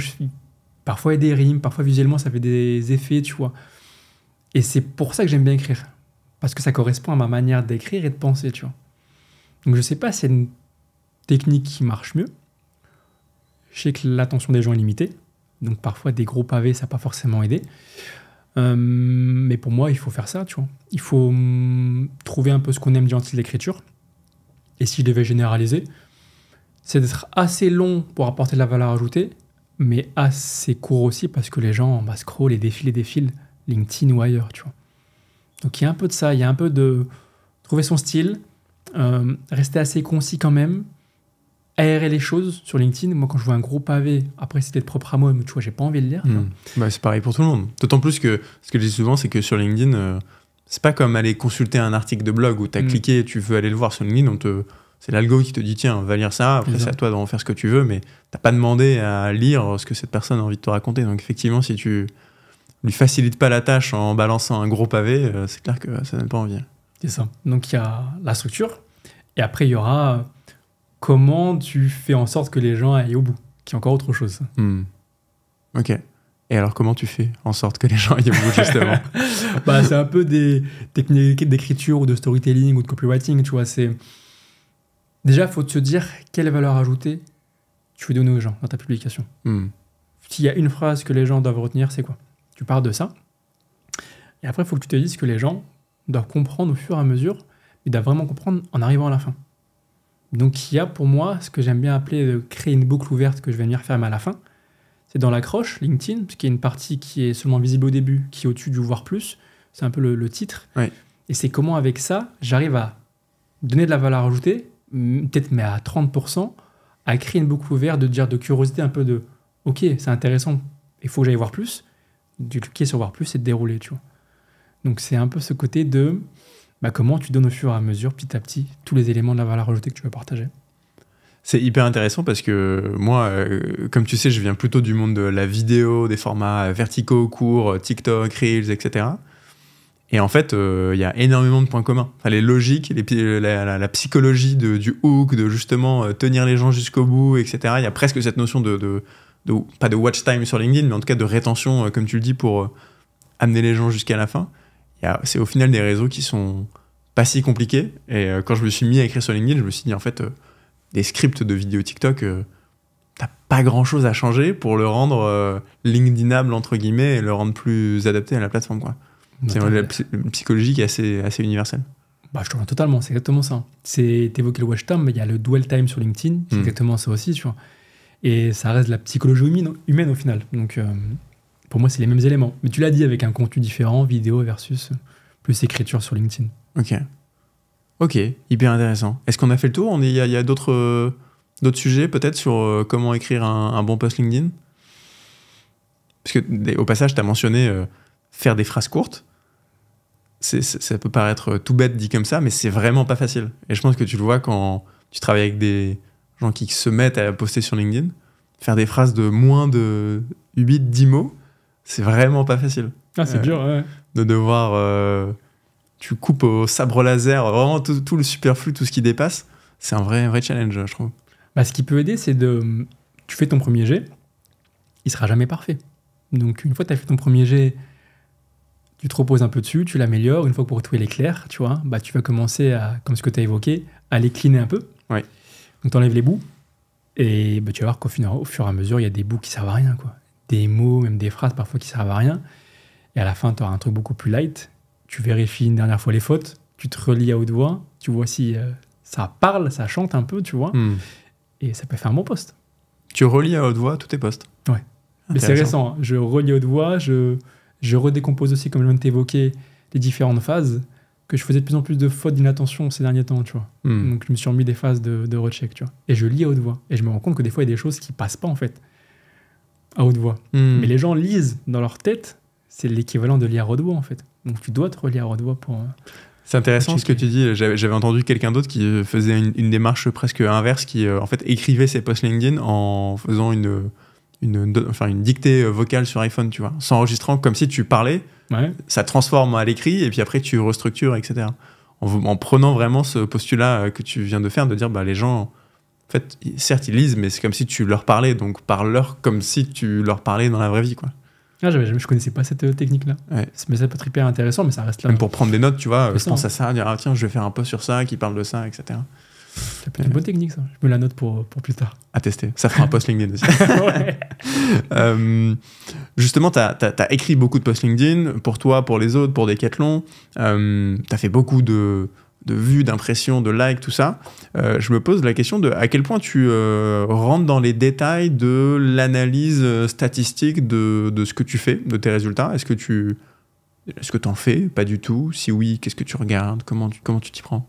parfois, il y a des rimes, parfois, visuellement, ça fait des effets, tu vois. Et c'est pour ça que j'aime bien écrire. Parce que ça correspond à ma manière d'écrire et de penser, tu vois. Donc, je sais pas si c'est une technique qui marche mieux, je sais que l'attention des gens est limitée, donc parfois des gros pavés, ça n'a pas forcément aidé. Euh, mais pour moi, il faut faire ça, tu vois. Il faut hum, trouver un peu ce qu'on aime durant d'écriture. Et si je devais généraliser, c'est d'être assez long pour apporter de la valeur ajoutée, mais assez court aussi parce que les gens bah, scrollent et défilent et défilent, LinkedIn ou ailleurs, tu vois. Donc il y a un peu de ça, il y a un peu de trouver son style, euh, rester assez concis quand même, aérer les choses sur LinkedIn. Moi, quand je vois un gros pavé, après, c'était propre à moi, mais tu vois, j'ai pas envie de lire. Hmm. Bah, c'est pareil pour tout le monde. D'autant plus que ce que je dis souvent, c'est que sur LinkedIn, euh, c'est pas comme aller consulter un article de blog où tu as hmm. cliqué et tu veux aller le voir sur LinkedIn. C'est l'algo qui te dit, tiens, va lire ça. Après, c'est à toi d'en faire ce que tu veux, mais t'as pas demandé à lire ce que cette personne a envie de te raconter. Donc, effectivement, si tu lui facilites pas la tâche en balançant un gros pavé, euh, c'est clair que ça n'a pas envie. C'est ça. Donc, il y a la structure. Et après, il y aura comment tu fais en sorte que les gens aillent au bout, qui est encore autre chose. Hmm. Ok. Et alors, comment tu fais en sorte que les gens aillent au bout, justement <laughs> bah, C'est un peu des techniques d'écriture ou de storytelling ou de copywriting, tu vois. C'est... Déjà, il faut te dire quelle valeur ajoutée tu veux donner aux gens dans ta publication. Hmm. S'il y a une phrase que les gens doivent retenir, c'est quoi Tu parles de ça. Et après, il faut que tu te dises que les gens doivent comprendre au fur et à mesure, mais doivent vraiment comprendre en arrivant à la fin. Donc il y a pour moi ce que j'aime bien appeler de créer une boucle ouverte que je vais venir fermer à la fin. C'est dans l'accroche LinkedIn, parce qu'il y a une partie qui est seulement visible au début, qui est au-dessus du voir plus. C'est un peu le, titre. Et c'est comment avec ça, j'arrive à donner de la valeur ajoutée, peut-être mais à 30%, à créer une boucle ouverte, de dire de curiosité un peu de OK, c'est intéressant, il faut que j'aille voir plus. Du cliquer sur voir plus et de dérouler, tu vois. Donc c'est un peu ce côté de bah, comment tu donnes au fur et à mesure, petit à petit, tous les éléments de la valeur ajoutée que tu veux partager. C'est hyper intéressant parce que moi, euh, comme tu sais, je viens plutôt du monde de la vidéo, des formats euh, verticaux, courts, euh, TikTok, Reels, etc. Et en fait, il y a énormément de points communs. Enfin, les logiques, les, la, psychologie du hook, de justement tenir les gens jusqu'au bout, etc. Il y a presque cette notion de, pas de watch time sur LinkedIn, mais en tout cas de rétention, comme tu le dis, pour amener les gens jusqu'à la fin c'est au final des réseaux qui sont pas si compliqués. Et euh, quand je me suis mis à écrire sur LinkedIn, je me suis dit, en fait, euh, des scripts de vidéos TikTok, euh, t'as pas grand chose à changer pour le rendre LinkedInable, entre guillemets, et le rendre plus adapté à la plateforme, quoi. Bah, c'est une psychologie qui est assez, assez universelle. Bah, je te totalement, c'est exactement ça. C'est évoqué le watch time, mais il y a le dwell time sur LinkedIn, c'est hmm. exactement ça aussi, tu Et ça reste la psychologie humaine, au final. Donc, pour moi, c'est les mêmes éléments. Mais tu l'as dit avec un contenu différent, vidéo versus plus écriture sur LinkedIn. Ok. Ok, hyper intéressant. Est-ce qu'on a fait le tour Il y a, a euh, d'autres sujets peut-être sur euh, comment écrire un, bon post LinkedIn Parce que au passage, tu as mentionné euh, faire des phrases courtes. ça peut paraître tout bête dit comme ça, mais c'est vraiment pas facile. Et je pense que tu le vois quand tu travailles avec des gens qui se mettent à poster sur LinkedIn. Faire des phrases de moins de 8-10 mots, c'est vraiment pas facile. Ah, c'est dur, ouais. De devoir. Euh, tu coupes au sabre laser, vraiment tout, le superflu, tout ce qui dépasse. C'est un vrai, vrai challenge, je trouve. Bah, ce qui peut aider, c'est de. Tu fais ton premier jet, il sera jamais parfait. Donc, une fois que tu as fait ton premier jet, tu te reposes un peu dessus, tu l'améliores. Une fois que pour tout il tu vois, bah, tu vas commencer à, comme ce que tu as évoqué, à l'écliner un peu. Ouais. Donc, tu les bouts et bah, tu vas voir qu'au fur, et à mesure, il y a des bouts qui servent à rien. Quoi des mots, même des phrases parfois qui servent à rien. Et à la fin, tu auras un truc beaucoup plus light. Tu vérifies une dernière fois les fautes, tu te relis à haute voix, tu vois si euh, ça parle, ça chante un peu, tu vois. Hmm. Et ça peut faire un bon poste. Tu relis à haute voix tous tes postes Ouais. Mais c'est récent. Hein. Je relis à haute voix, je, je redécompose aussi, comme je viens de t'évoquer, les différentes phases que je faisais de plus en plus de fautes d'inattention ces derniers temps, tu vois. Hmm. Donc je me suis remis des phases de, de recheck, tu vois. Et je lis à haute voix. Et je me rends compte que des fois, il y a des choses qui passent pas, en fait à haute voix. Hmm. Mais les gens lisent dans leur tête, c'est l'équivalent de lire à haute voix en fait. Donc tu dois te relire à haute voix pour. Euh, c'est intéressant ce que tu dis. J'avais entendu quelqu'un d'autre qui euh, faisait une, démarche presque inverse, qui euh, en fait écrivait ses posts LinkedIn en faisant une, une, enfin, une dictée vocale sur iPhone, tu vois, s'enregistrant comme si tu parlais. Ça transforme à l'écrit et puis après tu restructures, etc. En, en, prenant vraiment ce postulat que tu viens de faire, de dire bah, les gens en fait, certes, ils lisent, mais c'est comme si tu leur parlais. Donc, parle-leur comme si tu leur parlais dans la vraie vie, quoi. Ah, je connaissais pas cette euh, technique-là. Ouais. Mais ça peut être hyper intéressant, mais ça reste là. Même pour prendre des notes, tu vois, je pense à ça, dire ah, tiens, je vais faire un post sur ça, qui parle de ça, etc. C'est une bonne technique, ça. Je mets la note pour, pour plus tard. À tester. Ça fera un post LinkedIn aussi. <laughs> <laughs> Euh, justement, tu as, écrit beaucoup de posts LinkedIn pour toi, pour les autres, pour Decathlon. Euh, tu as fait beaucoup de, de vues, d'impressions, de likes, tout ça, euh, je me pose la question de à quel point tu euh, rentres dans les détails de l'analyse euh, statistique de, de, ce que tu fais, de tes résultats. Est-ce que tu est-ce que en fais Pas du tout. Si oui, qu'est-ce que tu regardes Comment tu comment tu t'y prends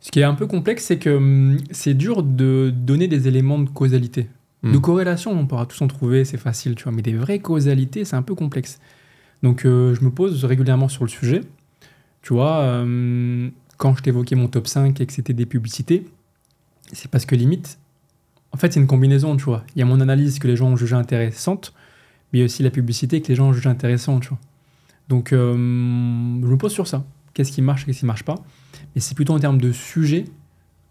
Ce qui est un peu complexe, c'est que hum, c'est dur de donner des éléments de causalité. Hmm. De corrélation, on pourra tous en trouver, c'est facile, tu vois, mais des vraies causalités, c'est un peu complexe. Donc je me pose régulièrement sur le sujet. Tu vois, euh, quand je t'évoquais mon top 5 et que c'était des publicités, c'est parce que limite, en fait, c'est une combinaison, tu vois. Il y a mon analyse que les gens ont jugé intéressante, mais il y a aussi la publicité que les gens ont jugé intéressante, tu vois. Donc, euh, je me pose sur ça. Qu'est-ce qui marche, qu'est-ce qui marche pas Mais c'est plutôt en termes de sujet,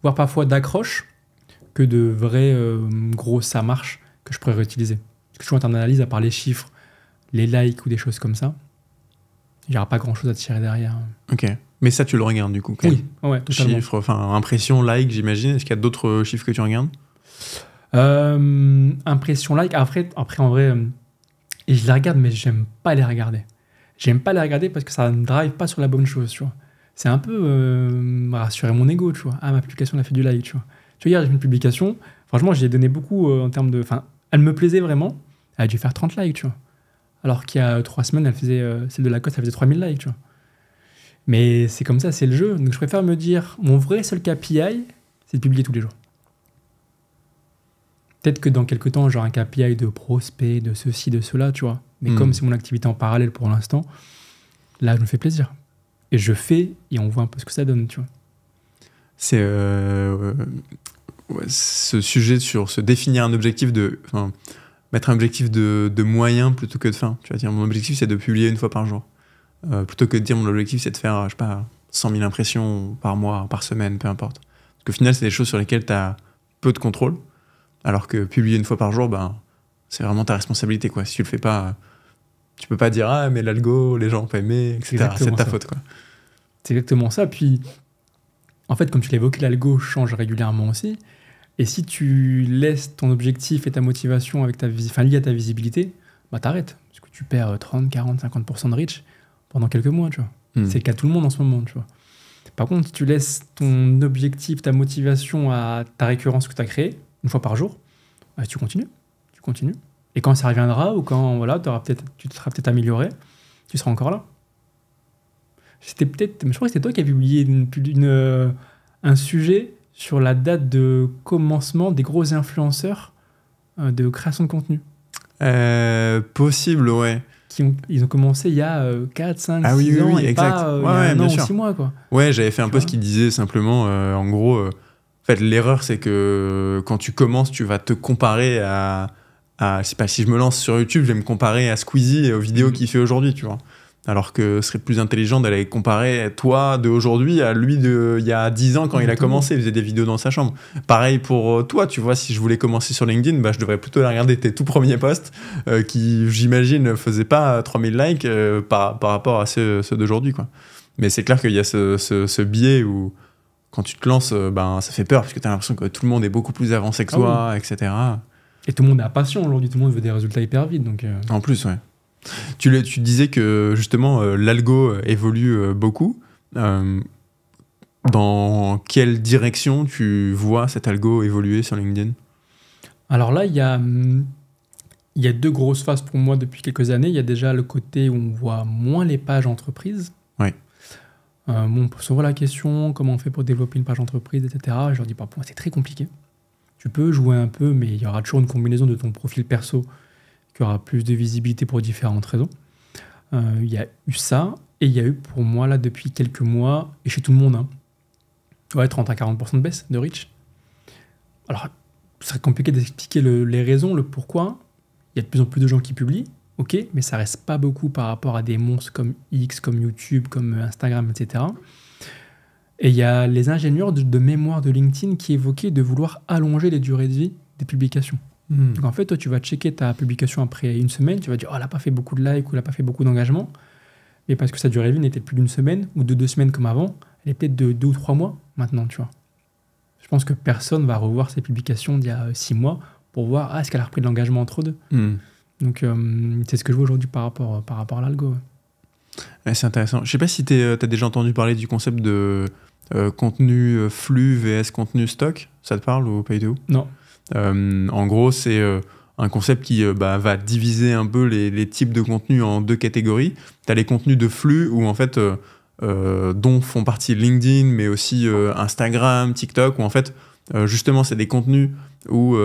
voire parfois d'accroche, que de vrai euh, gros ça marche que je pourrais réutiliser. Parce que je suis en analyse, à part les chiffres, les likes ou des choses comme ça, il n'y aura pas grand chose à tirer derrière. Ok. Mais ça, tu le regardes du coup quand Oui, ouais, totalement. Chiffres, enfin, impression, like, j'imagine. Est-ce qu'il y a d'autres euh, chiffres que tu regardes euh, Impression, like. Après, après, en vrai, et euh, je les regarde, mais j'aime pas les regarder. J'aime pas les regarder parce que ça ne drive pas sur la bonne chose, tu vois. C'est un peu rassurer mon ego, tu vois. Ah, ma publication, elle a fait du like, tu vois. Tu vois, hier, j'ai une publication. Franchement, j'ai donné beaucoup en termes de. Enfin, elle me plaisait vraiment. Elle a dû faire 30 likes, tu vois. Alors qu'il y a euh, trois semaines, elle faisait, euh, celle de la côte, elle faisait 3000 likes, Mais c'est comme ça, c'est le jeu. Donc je préfère me dire, mon vrai seul KPI, c'est de publier tous les jours. Peut-être que dans quelques temps, j'aurai un KPI de prospect, de ceci, de cela, tu vois. Mais hmm. comme c'est mon activité en parallèle pour l'instant, là, je me fais plaisir. Et je fais, et on voit un peu ce que ça donne, tu vois. C'est euh, ce sujet sur se définir un objectif de mettre un objectif de, de moyen plutôt que de fin. Tu vas dire, mon objectif, c'est de publier une fois par jour. Euh, plutôt que de dire, mon objectif, c'est de faire, je sais pas, 100 000 impressions par mois, par semaine, peu importe. Parce qu'au final, c'est des choses sur lesquelles tu as peu de contrôle. Alors que publier une fois par jour, ben, c'est vraiment ta responsabilité. Quoi. Si tu le fais pas, tu peux pas dire Ah, mais l'algo, les gens n'ont pas aimé, etc. C'est ta faute. C'est exactement ça. Puis, en fait, comme tu l'as évoqué, l'algo change régulièrement aussi. Et si tu laisses ton objectif et ta motivation avec ta enfin, à ta visibilité, bah t'arrêtes. Parce que tu perds 30, 40, 50% de reach pendant quelques mois, tu vois. Hmm. C'est qu'à cas tout le monde en ce moment, tu vois. Par contre, si tu laisses ton objectif, ta motivation à ta récurrence que tu as créée, une fois par jour, bah, tu continues, tu continues. Et quand ça reviendra, ou quand voilà, auras peut tu te seras peut-être amélioré, tu seras encore là. C'était peut-être, je crois que c'était toi qui avais publié une, euh, un sujet sur la date de commencement des gros influenceurs euh, de création de contenu. Euh, possible, ouais. Qui ont, ils ont commencé il y a 4, euh, 5, ah, oui, oui, ans exact. pas il y a an ou 6 mois. Quoi. Ouais, j'avais fait un post qui disait simplement, en gros, en fait, l'erreur, c'est que quand tu commences, tu vas te comparer à, à... Je sais pas, si je me lance sur YouTube, je vais me comparer à Squeezie et aux vidéos mm. qu'il fait aujourd'hui, tu vois. Alors que ce serait plus intelligent d'aller comparer toi d'aujourd'hui à lui de il y a 10 ans quand il a commencé, il faisait des vidéos dans sa chambre. Pareil pour euh, toi, tu vois, si je voulais commencer sur LinkedIn, bah, je devrais plutôt regarder tes tout premiers posts euh, qui, j'imagine, ne faisaient pas 3000 likes euh, par, rapport à ceux, d'aujourd'hui. Mais c'est clair qu'il y a ce, biais où quand tu te lances, ben, ça fait peur parce que tu as l'impression que tout le monde est beaucoup plus avancé que ah toi, etc. Et tout le monde a passion aujourd'hui, tout le monde veut des résultats hyper vite. Donc, En plus, ouais. Tu, tu disais que justement euh, l'algo euh, évolue euh, beaucoup. dans quelle direction tu vois cet algo évoluer sur LinkedIn Alors là, il y a y a deux grosses phases pour moi depuis quelques années. Il y a déjà le côté où on voit moins les pages entreprises. Oui. bon, on se voit la question comment on fait pour développer une page entreprise, etc. Je leur dis, bah, pas, c'est très compliqué. Tu peux jouer un peu, mais il y aura toujours une combinaison de ton profil perso qui aura plus de visibilité pour différentes raisons. Euh, il y a eu ça, et il y a eu pour moi, là, depuis quelques mois, et chez tout le monde, hein. ouais, 30 à 40% de baisse de reach. Alors, ce serait compliqué d'expliquer les raisons, le pourquoi. Il y a de plus en plus de gens qui publient, ok, mais ça reste pas beaucoup par rapport à des monstres comme X, comme YouTube, comme euh, Instagram, etc. Et il y a les ingénieurs de mémoire de LinkedIn qui évoquaient de vouloir allonger les durées de vie des publications. Hmm. Donc en fait, toi, tu vas checker ta publication après une semaine, tu vas dire, oh, elle n'a pas fait beaucoup de likes ou elle n'a pas fait beaucoup d'engagement. Mais parce que sa durée de vie n'était plus d'une semaine ou de deux semaines comme avant, elle est peut-être de deux ou trois mois maintenant, tu vois. Je pense que personne va revoir ses publications d'il y a euh, six mois pour voir, ah, est-ce qu'elle a repris de l'engagement entre deux hmm. Donc euh, c'est ce que je vois aujourd'hui par rapport, par rapport à l'algo. c'est intéressant. Je sais pas si tu euh, as déjà entendu parler du concept de contenu flux vs contenu stock. Ça te parle ou pas du tout Non. Euh, en gros, c'est euh, un concept qui euh, bah, va diviser un peu les, types de contenus en deux catégories. Tu as les contenus de flux où en fait, dont font partie LinkedIn, mais aussi Instagram, TikTok, où en fait, justement, c'est des contenus où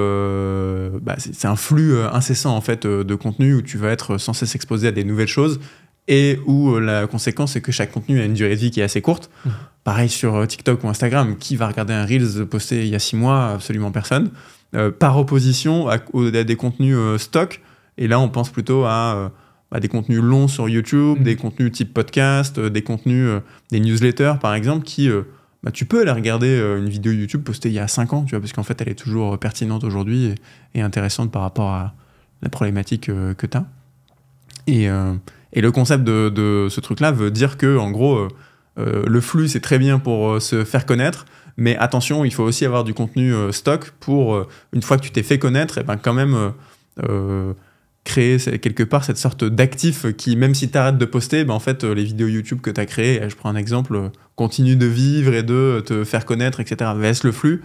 bah, c'est un flux incessant en fait de contenus où tu vas être sans cesse exposé à des nouvelles choses et où la conséquence c'est que chaque contenu a une durée de vie qui est assez courte. Mmh. Pareil sur TikTok ou Instagram, qui va regarder un Reels posté il y a six mois Absolument personne. Euh, par opposition à, des contenus euh, stock. Et là, on pense plutôt à, euh, des contenus longs sur YouTube, mm. des contenus type podcast, des contenus, des newsletters par exemple, qui bah, tu peux aller regarder une vidéo YouTube postée il y a 5 ans, tu vois, parce qu'en fait, elle est toujours pertinente aujourd'hui et, intéressante par rapport à la problématique que tu as. Et, le concept de, ce truc-là veut dire que, en gros, le flux, c'est très bien pour se faire connaître, mais attention, il faut aussi avoir du contenu euh, stock pour, euh, une fois que tu t'es fait connaître, et eh ben quand même euh, créer quelque part cette sorte d'actif qui, même si tu arrêtes de poster, ben en fait, les vidéos YouTube que tu as créées, eh, je prends un exemple, continue de vivre et de te faire connaître, etc. Est-ce le flux.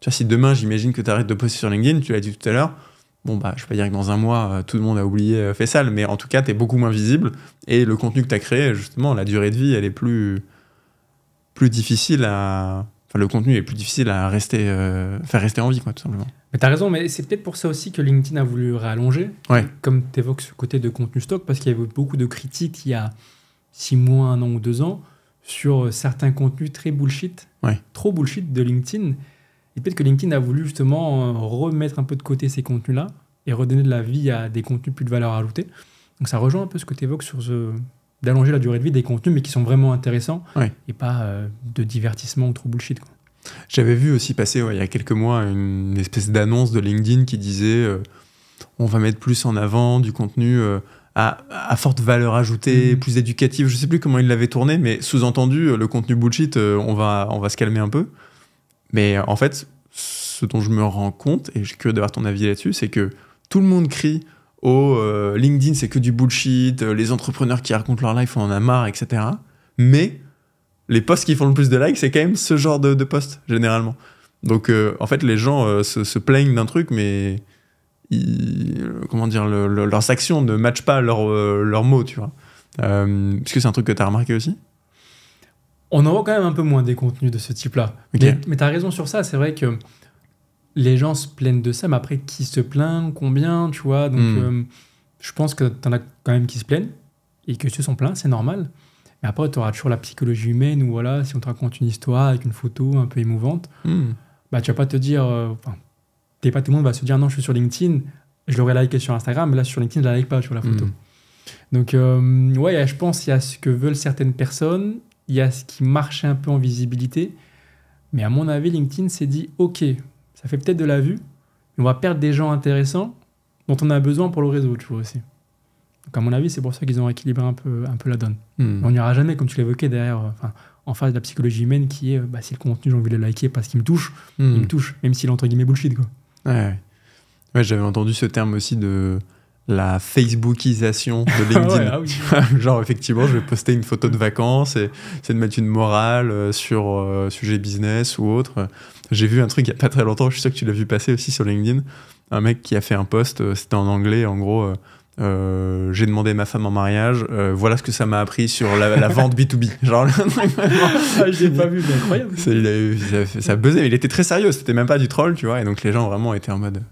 Tu vois, si demain, j'imagine que tu arrêtes de poster sur LinkedIn, tu l'as dit tout à l'heure, bon, bah, je vais pas dire que dans un mois, tout le monde a oublié sale, mais en tout cas, tu es beaucoup moins visible et le contenu que tu as créé, justement, la durée de vie, elle est plus, plus difficile à, le contenu est plus difficile à rester, euh, faire rester en vie, quoi, tout simplement. Mais t'as raison, mais c'est peut-être pour ça aussi que LinkedIn a voulu rallonger. Ouais. Comme t'évoques ce côté de contenu stock, parce qu'il y avait beaucoup de critiques il y a six mois, un an ou deux ans sur certains contenus très bullshit, trop bullshit de LinkedIn. Et peut-être que LinkedIn a voulu justement euh, remettre un peu de côté ces contenus-là et redonner de la vie à des contenus plus de valeur ajoutée. Donc ça rejoint un peu ce que tu évoques sur ce, d'allonger la durée de vie des contenus, mais qui sont vraiment intéressants et pas euh, de divertissement ou trop bullshit. J'avais vu aussi passer il y a quelques mois une espèce d'annonce de LinkedIn qui disait euh, on va mettre plus en avant du contenu euh, à, forte valeur ajoutée, mm-hmm. plus éducatif. Je sais plus comment il l'avait tourné, mais sous-entendu le contenu bullshit, on va on va se calmer un peu. Mais en fait, ce dont je me rends compte et je suis curieux d'avoir ton avis là-dessus, c'est que tout le monde crie euh, LinkedIn, c'est que du bullshit, euh, les entrepreneurs qui racontent leur life, on en a marre, etc. Mais les posts qui font le plus de likes, c'est quand même ce genre de, de posts, généralement. Donc, euh, en fait, les gens se, plaignent d'un truc, mais comment dire, leurs actions ne matchent pas leurs mots, tu vois. Est-ce que c'est un truc que tu as remarqué aussi On en voit quand même un peu moins des contenus de ce type-là. Mais, mais tu as raison sur ça, c'est vrai que les gens se plaignent de ça, mais après, qui se plaint, combien, tu vois. Donc, hmm. euh, je pense que tu en as quand même qui se plaignent et que ceux sont pleins, c'est normal. Mais après, tu auras toujours la psychologie humaine ou voilà, si on te raconte une histoire avec une photo un peu émouvante, tu hmm. bah, tu vas pas te dire. Euh, enfin, pas tout le monde va se dire non, je suis sur LinkedIn, je l'aurais liké sur Instagram, mais là, sur LinkedIn, je la like pas, sur la photo. Hmm. Donc, euh, ouais, je pense qu'il y a ce que veulent certaines personnes, il y a ce qui marche un peu en visibilité. Mais à mon avis, LinkedIn s'est dit, OK, ça fait peut-être de la vue, mais on va perdre des gens intéressants dont on a besoin pour le réseau, tu vois aussi. Donc à mon avis, c'est pour ça qu'ils ont équilibré un peu, un peu la donne. Hmm. On n'ira jamais, comme tu l'évoquais, derrière, euh, enfin, en face de la psychologie humaine qui est, euh, bah, si le contenu, j'ai envie de le liker parce qu'il me touche, il hmm. me touche, même s'il est entre guillemets bullshit, ouais j'avais entendu ce terme aussi de la Facebookisation de <laughs> LinkedIn. Ah <laughs> Genre, effectivement, je vais poster une photo de vacances et c'est de mettre une morale euh, sur euh, sujet business ou autre. J'ai vu un truc il n'y a pas très longtemps, je suis sûr que tu l'as vu passer aussi sur LinkedIn. Un mec qui a fait un post, euh, c'était en anglais, en gros. j'ai demandé ma femme en mariage, voilà ce que ça m'a appris sur la, vente B2B. <laughs> Genre, j'ai ah, l'ai pas vu, mais incroyable. Ça, ça, buzzait, mais il était très sérieux, c'était même pas du troll, tu vois. Et donc les gens vraiment étaient en mode,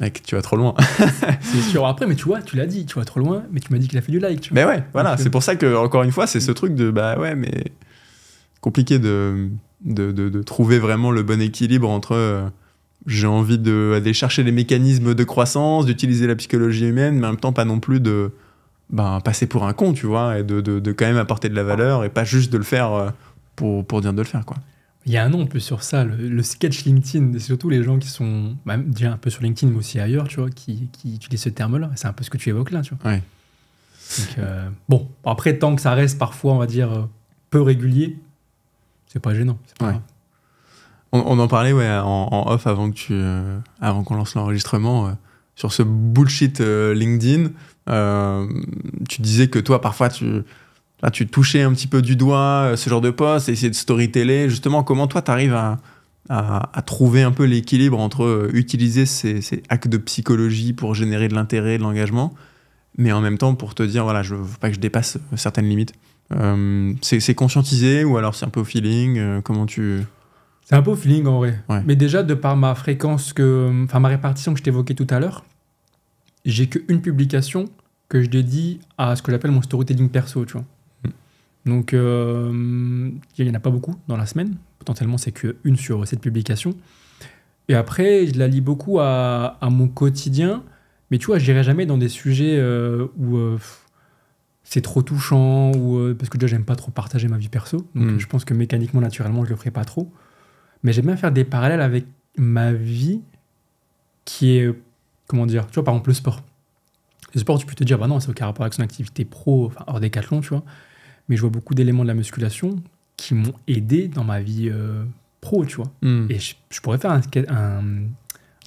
Mec, tu vas trop loin. <laughs> c'est sûr. Après, mais tu vois, tu l'as dit, tu vas trop loin, mais tu m'as dit qu'il a fait du like. Tu vois. Mais ouais, voilà. C'est euh, pour ça que, encore une fois, c'est ce truc de bah ouais, mais compliqué de, de, trouver vraiment le bon équilibre entre euh, j'ai envie d'aller chercher les mécanismes de croissance, d'utiliser la psychologie humaine, mais en même temps, pas non plus de ben, passer pour un con, tu vois, et de, de quand même apporter de la valeur et pas juste de le faire euh, pour, pour dire de le faire, quoi il y a un nom un peu sur ça, le, sketch LinkedIn, c'est surtout les gens qui sont bah, déjà un peu sur LinkedIn, mais aussi ailleurs, tu vois, qui, utilisent ce terme-là. C'est un peu ce que tu évoques là, tu vois. Euh, bon, après, tant que ça reste parfois, on va dire, euh, peu régulier, c'est pas gênant. on, en parlait ouais, en, off avant que tu, euh, avant qu'on lance l'enregistrement sur ce bullshit LinkedIn. tu disais que toi, parfois, tu Là, tu touchais un petit peu du doigt euh, ce genre de poste, essayer de storyteller. Justement, comment toi, tu arrives à, trouver un peu l'équilibre entre euh, utiliser ces, actes de psychologie pour générer de l'intérêt, de l'engagement, mais en même temps pour te dire, voilà, je veux pas que je dépasse euh, certaines limites. c'est conscientisé ou alors c'est un peu au feeling Comment tu... C'est un peu au feeling en vrai. Mais déjà, de par ma fréquence, que, enfin ma répartition que je t'évoquais tout à l'heure, j'ai qu'une publication que je dédie à ce que j'appelle mon storytelling perso, tu vois. Donc, euh, il n'y en a pas beaucoup dans la semaine. Potentiellement, c'est qu'une sur cette publication. Et après, je la lis beaucoup à, mon quotidien. Mais tu vois, j'irai jamais dans des sujets euh, où euh, c'est trop touchant, ou, parce que déjà, j'aime pas trop partager ma vie perso. Donc, hmm. je pense que mécaniquement, naturellement, je le ferai pas trop. Mais j'aime bien faire des parallèles avec ma vie qui est, comment dire, tu vois, par exemple, le sport. Le sport, tu peux te dire, bah non, c'est aucun rapport avec son activité pro, enfin, hors décathlon, tu vois mais je vois beaucoup d'éléments de la musculation qui m'ont aidé dans ma vie euh, pro, tu vois. Hmm. Et je, pourrais faire une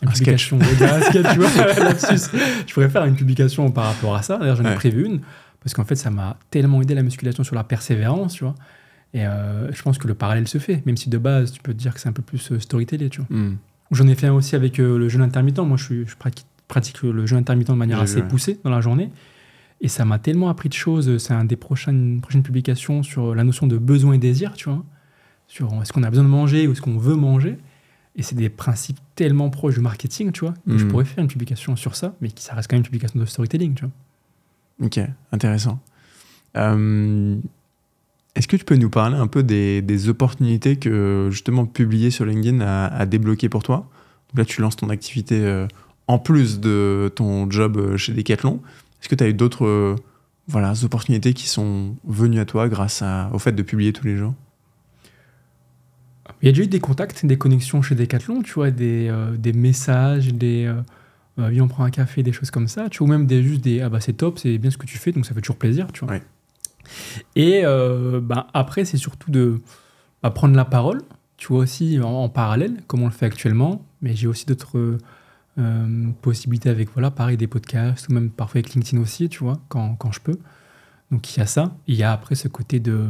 publication, <laughs> je pourrais faire une publication par rapport à ça. D'ailleurs, j'en ai prévu une parce qu'en fait, ça m'a tellement aidé la musculation sur la persévérance, tu vois. Et euh, je pense que le parallèle se fait, même si de base, tu peux te dire que c'est un peu plus euh, storytelling, tu vois. Hmm. J'en ai fait un aussi avec le jeûne intermittent. Moi, je, je pratique, le jeûne intermittent de manière assez poussée dans la journée. Et ça m'a tellement appris de choses. Euh, c'est un des prochaines, prochaines publications sur la notion de besoin et désir, tu vois. Sur euh, est-ce qu'on a besoin de manger ou est-ce qu'on veut manger. Et c'est des principes tellement proches du marketing, tu vois, je mhm. pourrais faire une publication sur ça, mais ça reste quand même une publication de storytelling, tu vois. Ok, intéressant. Est-ce que tu peux nous parler un peu des, opportunités que justement publier sur LinkedIn a, a débloqué pour toi là, tu lances ton activité euh, en plus de ton job chez Decathlon. Est-ce que tu as eu d'autres euh, voilà, opportunités qui sont venues à toi grâce au fait de publier tous les jours Il y a déjà eu des contacts, des connexions chez Decathlon, tu vois, des, euh, des messages, des euh, viens, on prend un café, des choses comme ça, tu vois, ou même des, juste des ah bah c'est top, c'est bien ce que tu fais, donc ça fait toujours plaisir, tu vois. Et bah, après, c'est surtout de bah, prendre la parole, tu vois, aussi en, parallèle, comme on le fait actuellement, mais j'ai aussi d'autres. Euh, possibilité avec, voilà, pareil, des podcasts, ou même parfois avec LinkedIn aussi, tu vois, quand, quand je peux. Donc il y a ça. Il y a après ce côté de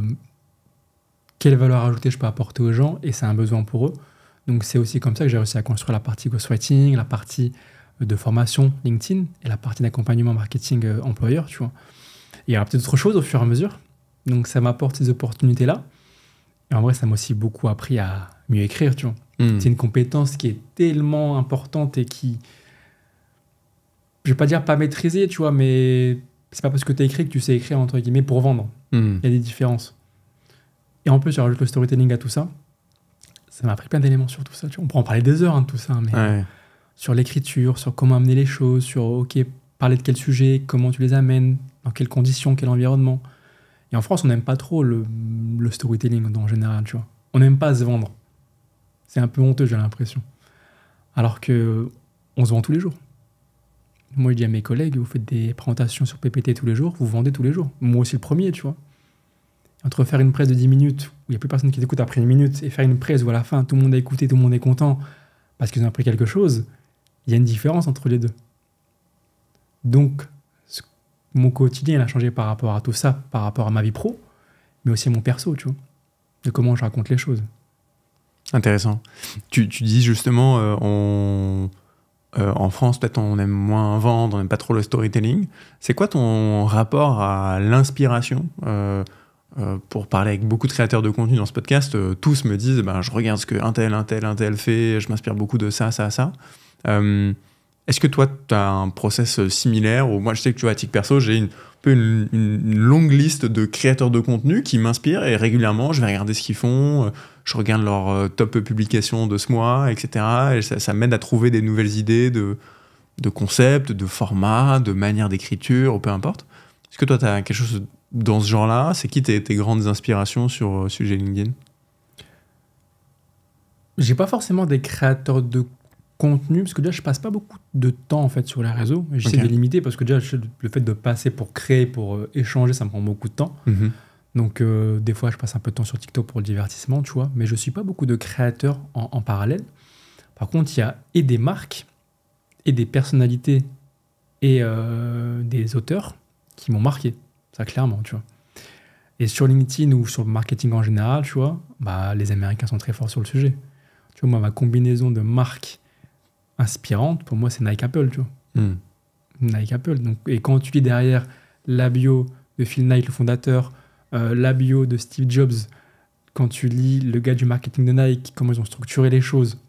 quelle valeur ajoutée je peux apporter aux gens, et c'est un besoin pour eux. Donc c'est aussi comme ça que j'ai réussi à construire la partie ghostwriting, la partie euh, de formation LinkedIn et la partie d'accompagnement marketing euh, employeur, tu vois. il y aura peut-être d'autres choses au fur et à mesure. Donc ça m'apporte ces opportunités-là. Et en vrai, ça m'a aussi beaucoup appris à mieux écrire, tu vois. Mm. C'est une compétence qui est tellement importante et qui, je vais pas dire pas maîtrisée, tu vois, mais c'est pas parce que tu as écrit que tu sais écrire, entre guillemets, pour vendre. Mm. Il y a des différences. Et en plus, je le storytelling à tout ça. Ça m'a appris plein d'éléments sur tout ça. On pourrait en parler des heures, hein, tout ça, mais sur l'écriture, sur comment amener les choses, sur, OK, parler de quel sujet, comment tu les amènes, dans quelles conditions, quel environnement. Et en France, on n'aime pas trop le, le storytelling en général, tu vois. On n'aime pas se vendre. C'est un peu honteux, j'ai l'impression. Alors que on se vend tous les jours. Moi, je dis à mes collègues, vous faites des présentations sur PPT tous les jours, vous vendez tous les jours. Moi aussi le premier, tu vois. Entre faire une presse de 10 minutes, où il n'y a plus personne qui t'écoute après une minute, et faire une presse où à la fin, tout le monde a écouté, tout le monde est content, parce qu'ils ont appris quelque chose, il y a une différence entre les deux. Donc, mon quotidien, a changé par rapport à tout ça, par rapport à ma vie pro, mais aussi à mon perso, tu vois, de comment je raconte les choses. Intéressant. Tu, tu dis justement, euh, on, euh, en France, peut-être on aime moins vendre, on n'aime pas trop le storytelling. C'est quoi ton rapport à l'inspiration euh, Pour parler avec beaucoup de créateurs de contenu dans ce podcast, tous me disent ben, je regarde ce que un tel, un tel, un tel fait, je m'inspire beaucoup de ça, ça, ça. Est-ce que toi, tu as un process similaire ou moi, je sais que tu vois, à Tic Perso, j'ai une, une, une, longue liste de créateurs de contenu qui m'inspirent et régulièrement, je vais regarder ce qu'ils font, je regarde leurs euh, top publications de ce mois, etc. Et ça, m'aide à trouver des nouvelles idées de, concepts, de formats, de manières d'écriture, peu importe. Est-ce que toi, tu as quelque chose dans ce genre-là C'est qui tes, grandes inspirations sur le euh, sujet LinkedIn J'ai pas forcément des créateurs de contenu, parce que déjà, je passe pas beaucoup de temps en fait sur les réseaux. J'essaie de de limiter, parce que déjà, le fait de passer pour créer, pour euh, échanger, ça me prend beaucoup de temps. Mm-hmm. Donc euh, des fois, je passe un peu de temps sur TikTok pour le divertissement, tu vois, mais je suis pas beaucoup de créateurs en, parallèle. Par contre, il y a et des marques, et des personnalités, et euh, des auteurs qui m'ont marqué, ça clairement, tu vois. Et sur LinkedIn ou sur le marketing en général, tu vois, bah, les Américains sont très forts sur le sujet. Tu vois, moi, ma combinaison de marques inspirantes, pour moi, c'est Nike Apple, tu vois. Hmm. Nike Apple. et quand tu lis derrière la bio de Phil Knight, le fondateur, euh, la bio de Steve Jobs, quand tu lis le gars du marketing de Nike, comment ils ont structuré les choses,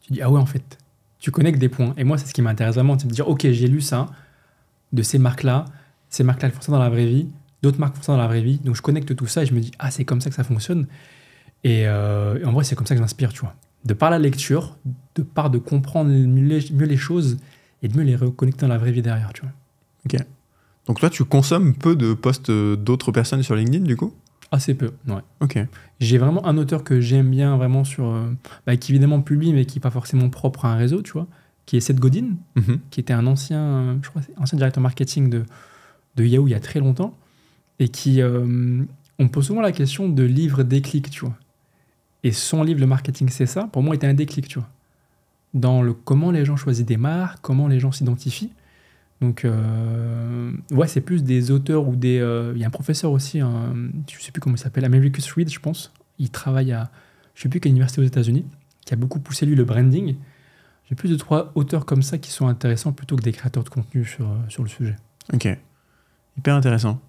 tu dis ah ouais en fait, tu connectes des points. Et moi c'est ce qui m'intéresse vraiment, c'est de dire ok j'ai lu ça de ces marques-là, ces marques-là elles font ça dans la vraie vie, d'autres marques font ça dans la vraie vie, donc je connecte tout ça et je me dis ah c'est comme ça que ça fonctionne. Et, euh, en vrai c'est comme ça que j'inspire, tu vois. De par la lecture, de par de comprendre mieux les, choses et de mieux les reconnecter dans la vraie vie derrière, tu vois. Ok. Donc toi, tu consommes peu de posts euh, d'autres personnes sur LinkedIn, du coup Assez peu, ouais. Ok. J'ai vraiment un auteur que j'aime bien, vraiment sur. Euh, bah, qui évidemment publie, mais qui n'est pas forcément propre à un réseau, tu vois, qui est Seth Godin, mm-hmm. qui était un ancien, ancien directeur marketing de, de Yahoo il y a très longtemps, et qui. Euh, on pose souvent la question de livre déclic, tu vois. Et son livre, Le marketing, c'est ça, pour moi, était un déclic, tu vois. Dans le comment les gens choisissent des marques, comment les gens s'identifient. Donc, euh, ouais, c'est plus des auteurs ou des. Euh, il y a un professeur aussi, je je sais plus comment il s'appelle, Americus Reed, je pense. Il travaille à, je sais plus quelle université aux États-Unis, qui a beaucoup poussé lui le branding. J'ai plus de trois auteurs comme ça qui sont intéressants plutôt que des créateurs de contenu sur, euh, sur le sujet. Ok. Hyper intéressant.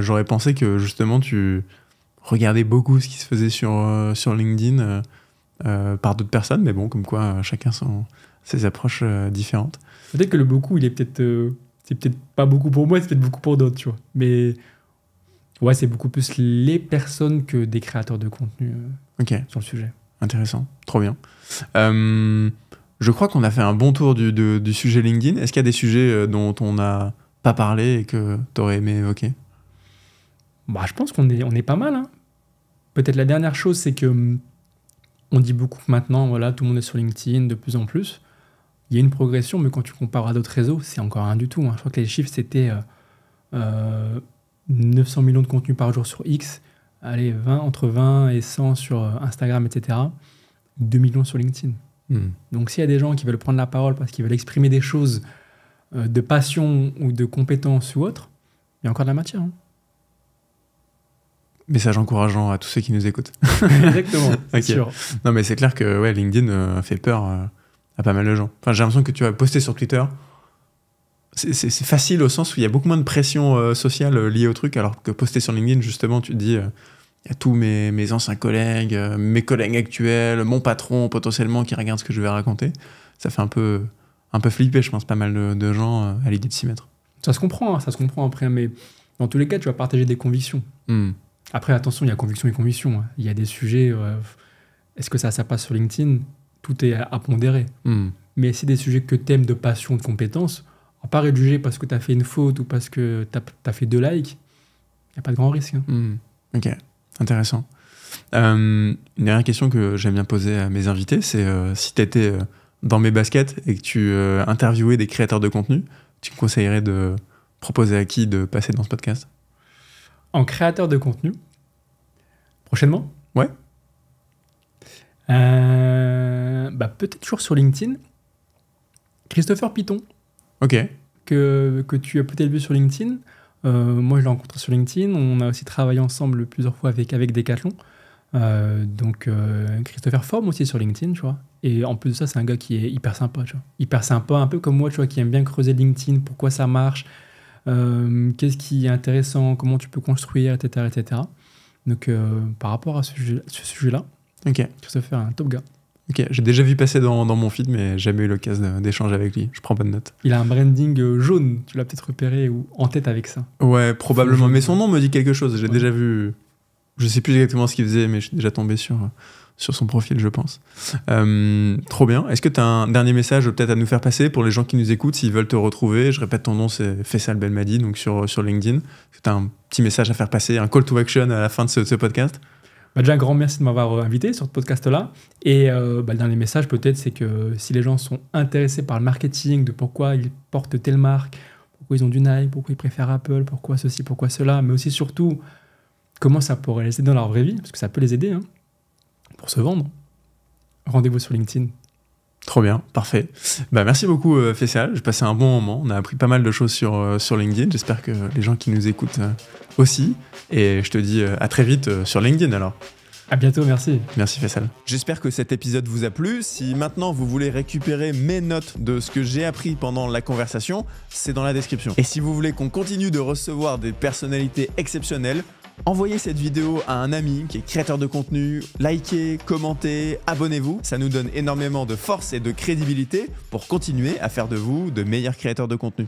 J'aurais pensé que justement tu regardais beaucoup ce qui se faisait sur, sur LinkedIn par d'autres personnes, mais bon, comme quoi chacun son, ces approches euh, différentes. Peut-être que le beaucoup, il est peut-être. Euh, c'est peut-être pas beaucoup pour moi, c'est peut-être beaucoup pour d'autres, tu vois. Mais ouais, c'est beaucoup plus les personnes que des créateurs de contenu euh, Ok. sur le sujet. Intéressant, trop bien. je crois qu'on a fait un bon tour du, du sujet LinkedIn. Est-ce qu'il y a des sujets dont on n'a pas parlé et que tu aurais aimé évoquer bah, Je pense qu'on est, on est pas mal. Hein. Peut-être la dernière chose, c'est que hum, on dit beaucoup maintenant, voilà, tout le monde est sur LinkedIn de plus en plus il y a une progression, mais quand tu compares à d'autres réseaux, c'est encore rien du tout. Hein. Je crois que les chiffres, c'était 900 euh, euh, millions de contenus par jour sur X, allez, 20, entre 20 et 100 sur euh, Instagram, etc., 2 millions sur LinkedIn. Hmm. Donc s'il y a des gens qui veulent prendre la parole parce qu'ils veulent exprimer des choses de passion ou de compétence ou autre, il y a encore de la matière. Hein. Message encourageant à tous ceux qui nous écoutent. <laughs> Exactement, c'est <laughs> sûr. Non mais c'est clair que LinkedIn fait peur à pas mal de gens. Enfin, j'ai l'impression que tu vas poster sur Twitter. C'est facile au sens où il y a beaucoup moins de pression euh, sociale euh, liée au truc, alors que poster sur LinkedIn, justement, tu te dis, euh, il y a tous mes, anciens collègues, mes collègues actuels, mon patron potentiellement qui regarde ce que je vais raconter. Ça fait un peu, un peu flipper, je pense, pas mal de, gens à l'idée de s'y mettre. Ça se comprend, hein, ça se comprend après, mais dans tous les cas, tu vas partager des convictions. Hmm. Après, attention, il y a conviction et conviction. Hein. Il y a des sujets. Est-ce que ça, ça passe sur LinkedIn tout est à, pondérer. Hmm. Mais si des sujets que tu aimes de passion, de compétence, on pas jugé parce que tu as fait une faute ou parce que tu as, fait deux likes, il n'y a pas de grand risque. Hein. Hmm. Ok, intéressant. Euh, une dernière question que j'aime bien poser à mes invités, c'est euh, si tu étais euh, dans mes baskets et que tu interviewais des créateurs de contenu, tu me conseillerais de proposer à qui de passer dans ce podcast En créateur de contenu Prochainement Ouais. Euh, bah, Peut-être toujours sur LinkedIn. Christopher Piton. Ok. Que, que tu as peut-être vu sur LinkedIn. Euh, moi, je l'ai rencontré sur LinkedIn. On a aussi travaillé ensemble plusieurs fois avec, avec Decathlon. Euh, donc, Christopher forme aussi sur LinkedIn, tu vois. Et en plus de ça, c'est un gars qui est hyper sympa, tu vois. Hyper sympa, un peu comme moi, tu vois, qui aime bien creuser LinkedIn, pourquoi ça marche, qu'est-ce qui est intéressant, comment tu peux construire, etc. etc. Donc, par rapport à ce sujet-là, Ok, faire un top gars. Ok, j'ai déjà vu passer dans, mon feed, mais jamais eu l'occasion d'échanger avec lui. Je prends bonne note. Il a un branding euh, jaune, tu l'as peut-être repéré ou en tête avec ça. Ouais, probablement. Mais son nom me dit quelque chose. J'ai déjà vu. Je sais plus exactement ce qu'il faisait, mais je suis déjà tombé sur, sur son profil, je pense. Euh, trop bien. Est-ce que tu as un dernier message peut-être à nous faire passer pour les gens qui nous écoutent, s'ils veulent te retrouver Je répète, ton nom, c'est Faisal Belmadi, donc sur, sur LinkedIn. tu as un petit message à faire passer, un call to action à la fin de ce podcast bah, déjà, un grand merci de m'avoir euh, invité sur ce podcast-là. Et euh, bah, le dernier message, peut-être, c'est que si les gens sont intéressés par le marketing, de pourquoi ils portent telle marque, pourquoi ils ont du Nike, pourquoi ils préfèrent Apple, pourquoi ceci, pourquoi cela, mais aussi surtout comment ça pourrait les aider dans leur vraie vie, parce que ça peut les aider hein, pour se vendre, rendez-vous sur LinkedIn. Trop bien, parfait. Bah, merci beaucoup euh, Fessal, j'ai passé un bon moment, on a appris pas mal de choses sur, euh, sur LinkedIn, j'espère que les gens qui nous écoutent euh, aussi, et je te dis à très vite sur LinkedIn alors. À bientôt, merci. Merci Fessal. J'espère que cet épisode vous a plu. Si maintenant vous voulez récupérer mes notes de ce que j'ai appris pendant la conversation, c'est dans la description. Et si vous voulez qu'on continue de recevoir des personnalités exceptionnelles, Envoyez cette vidéo à un ami qui est créateur de contenu, likez, commentez, abonnez-vous, ça nous donne énormément de force et de crédibilité pour continuer à faire de vous de meilleurs créateurs de contenu.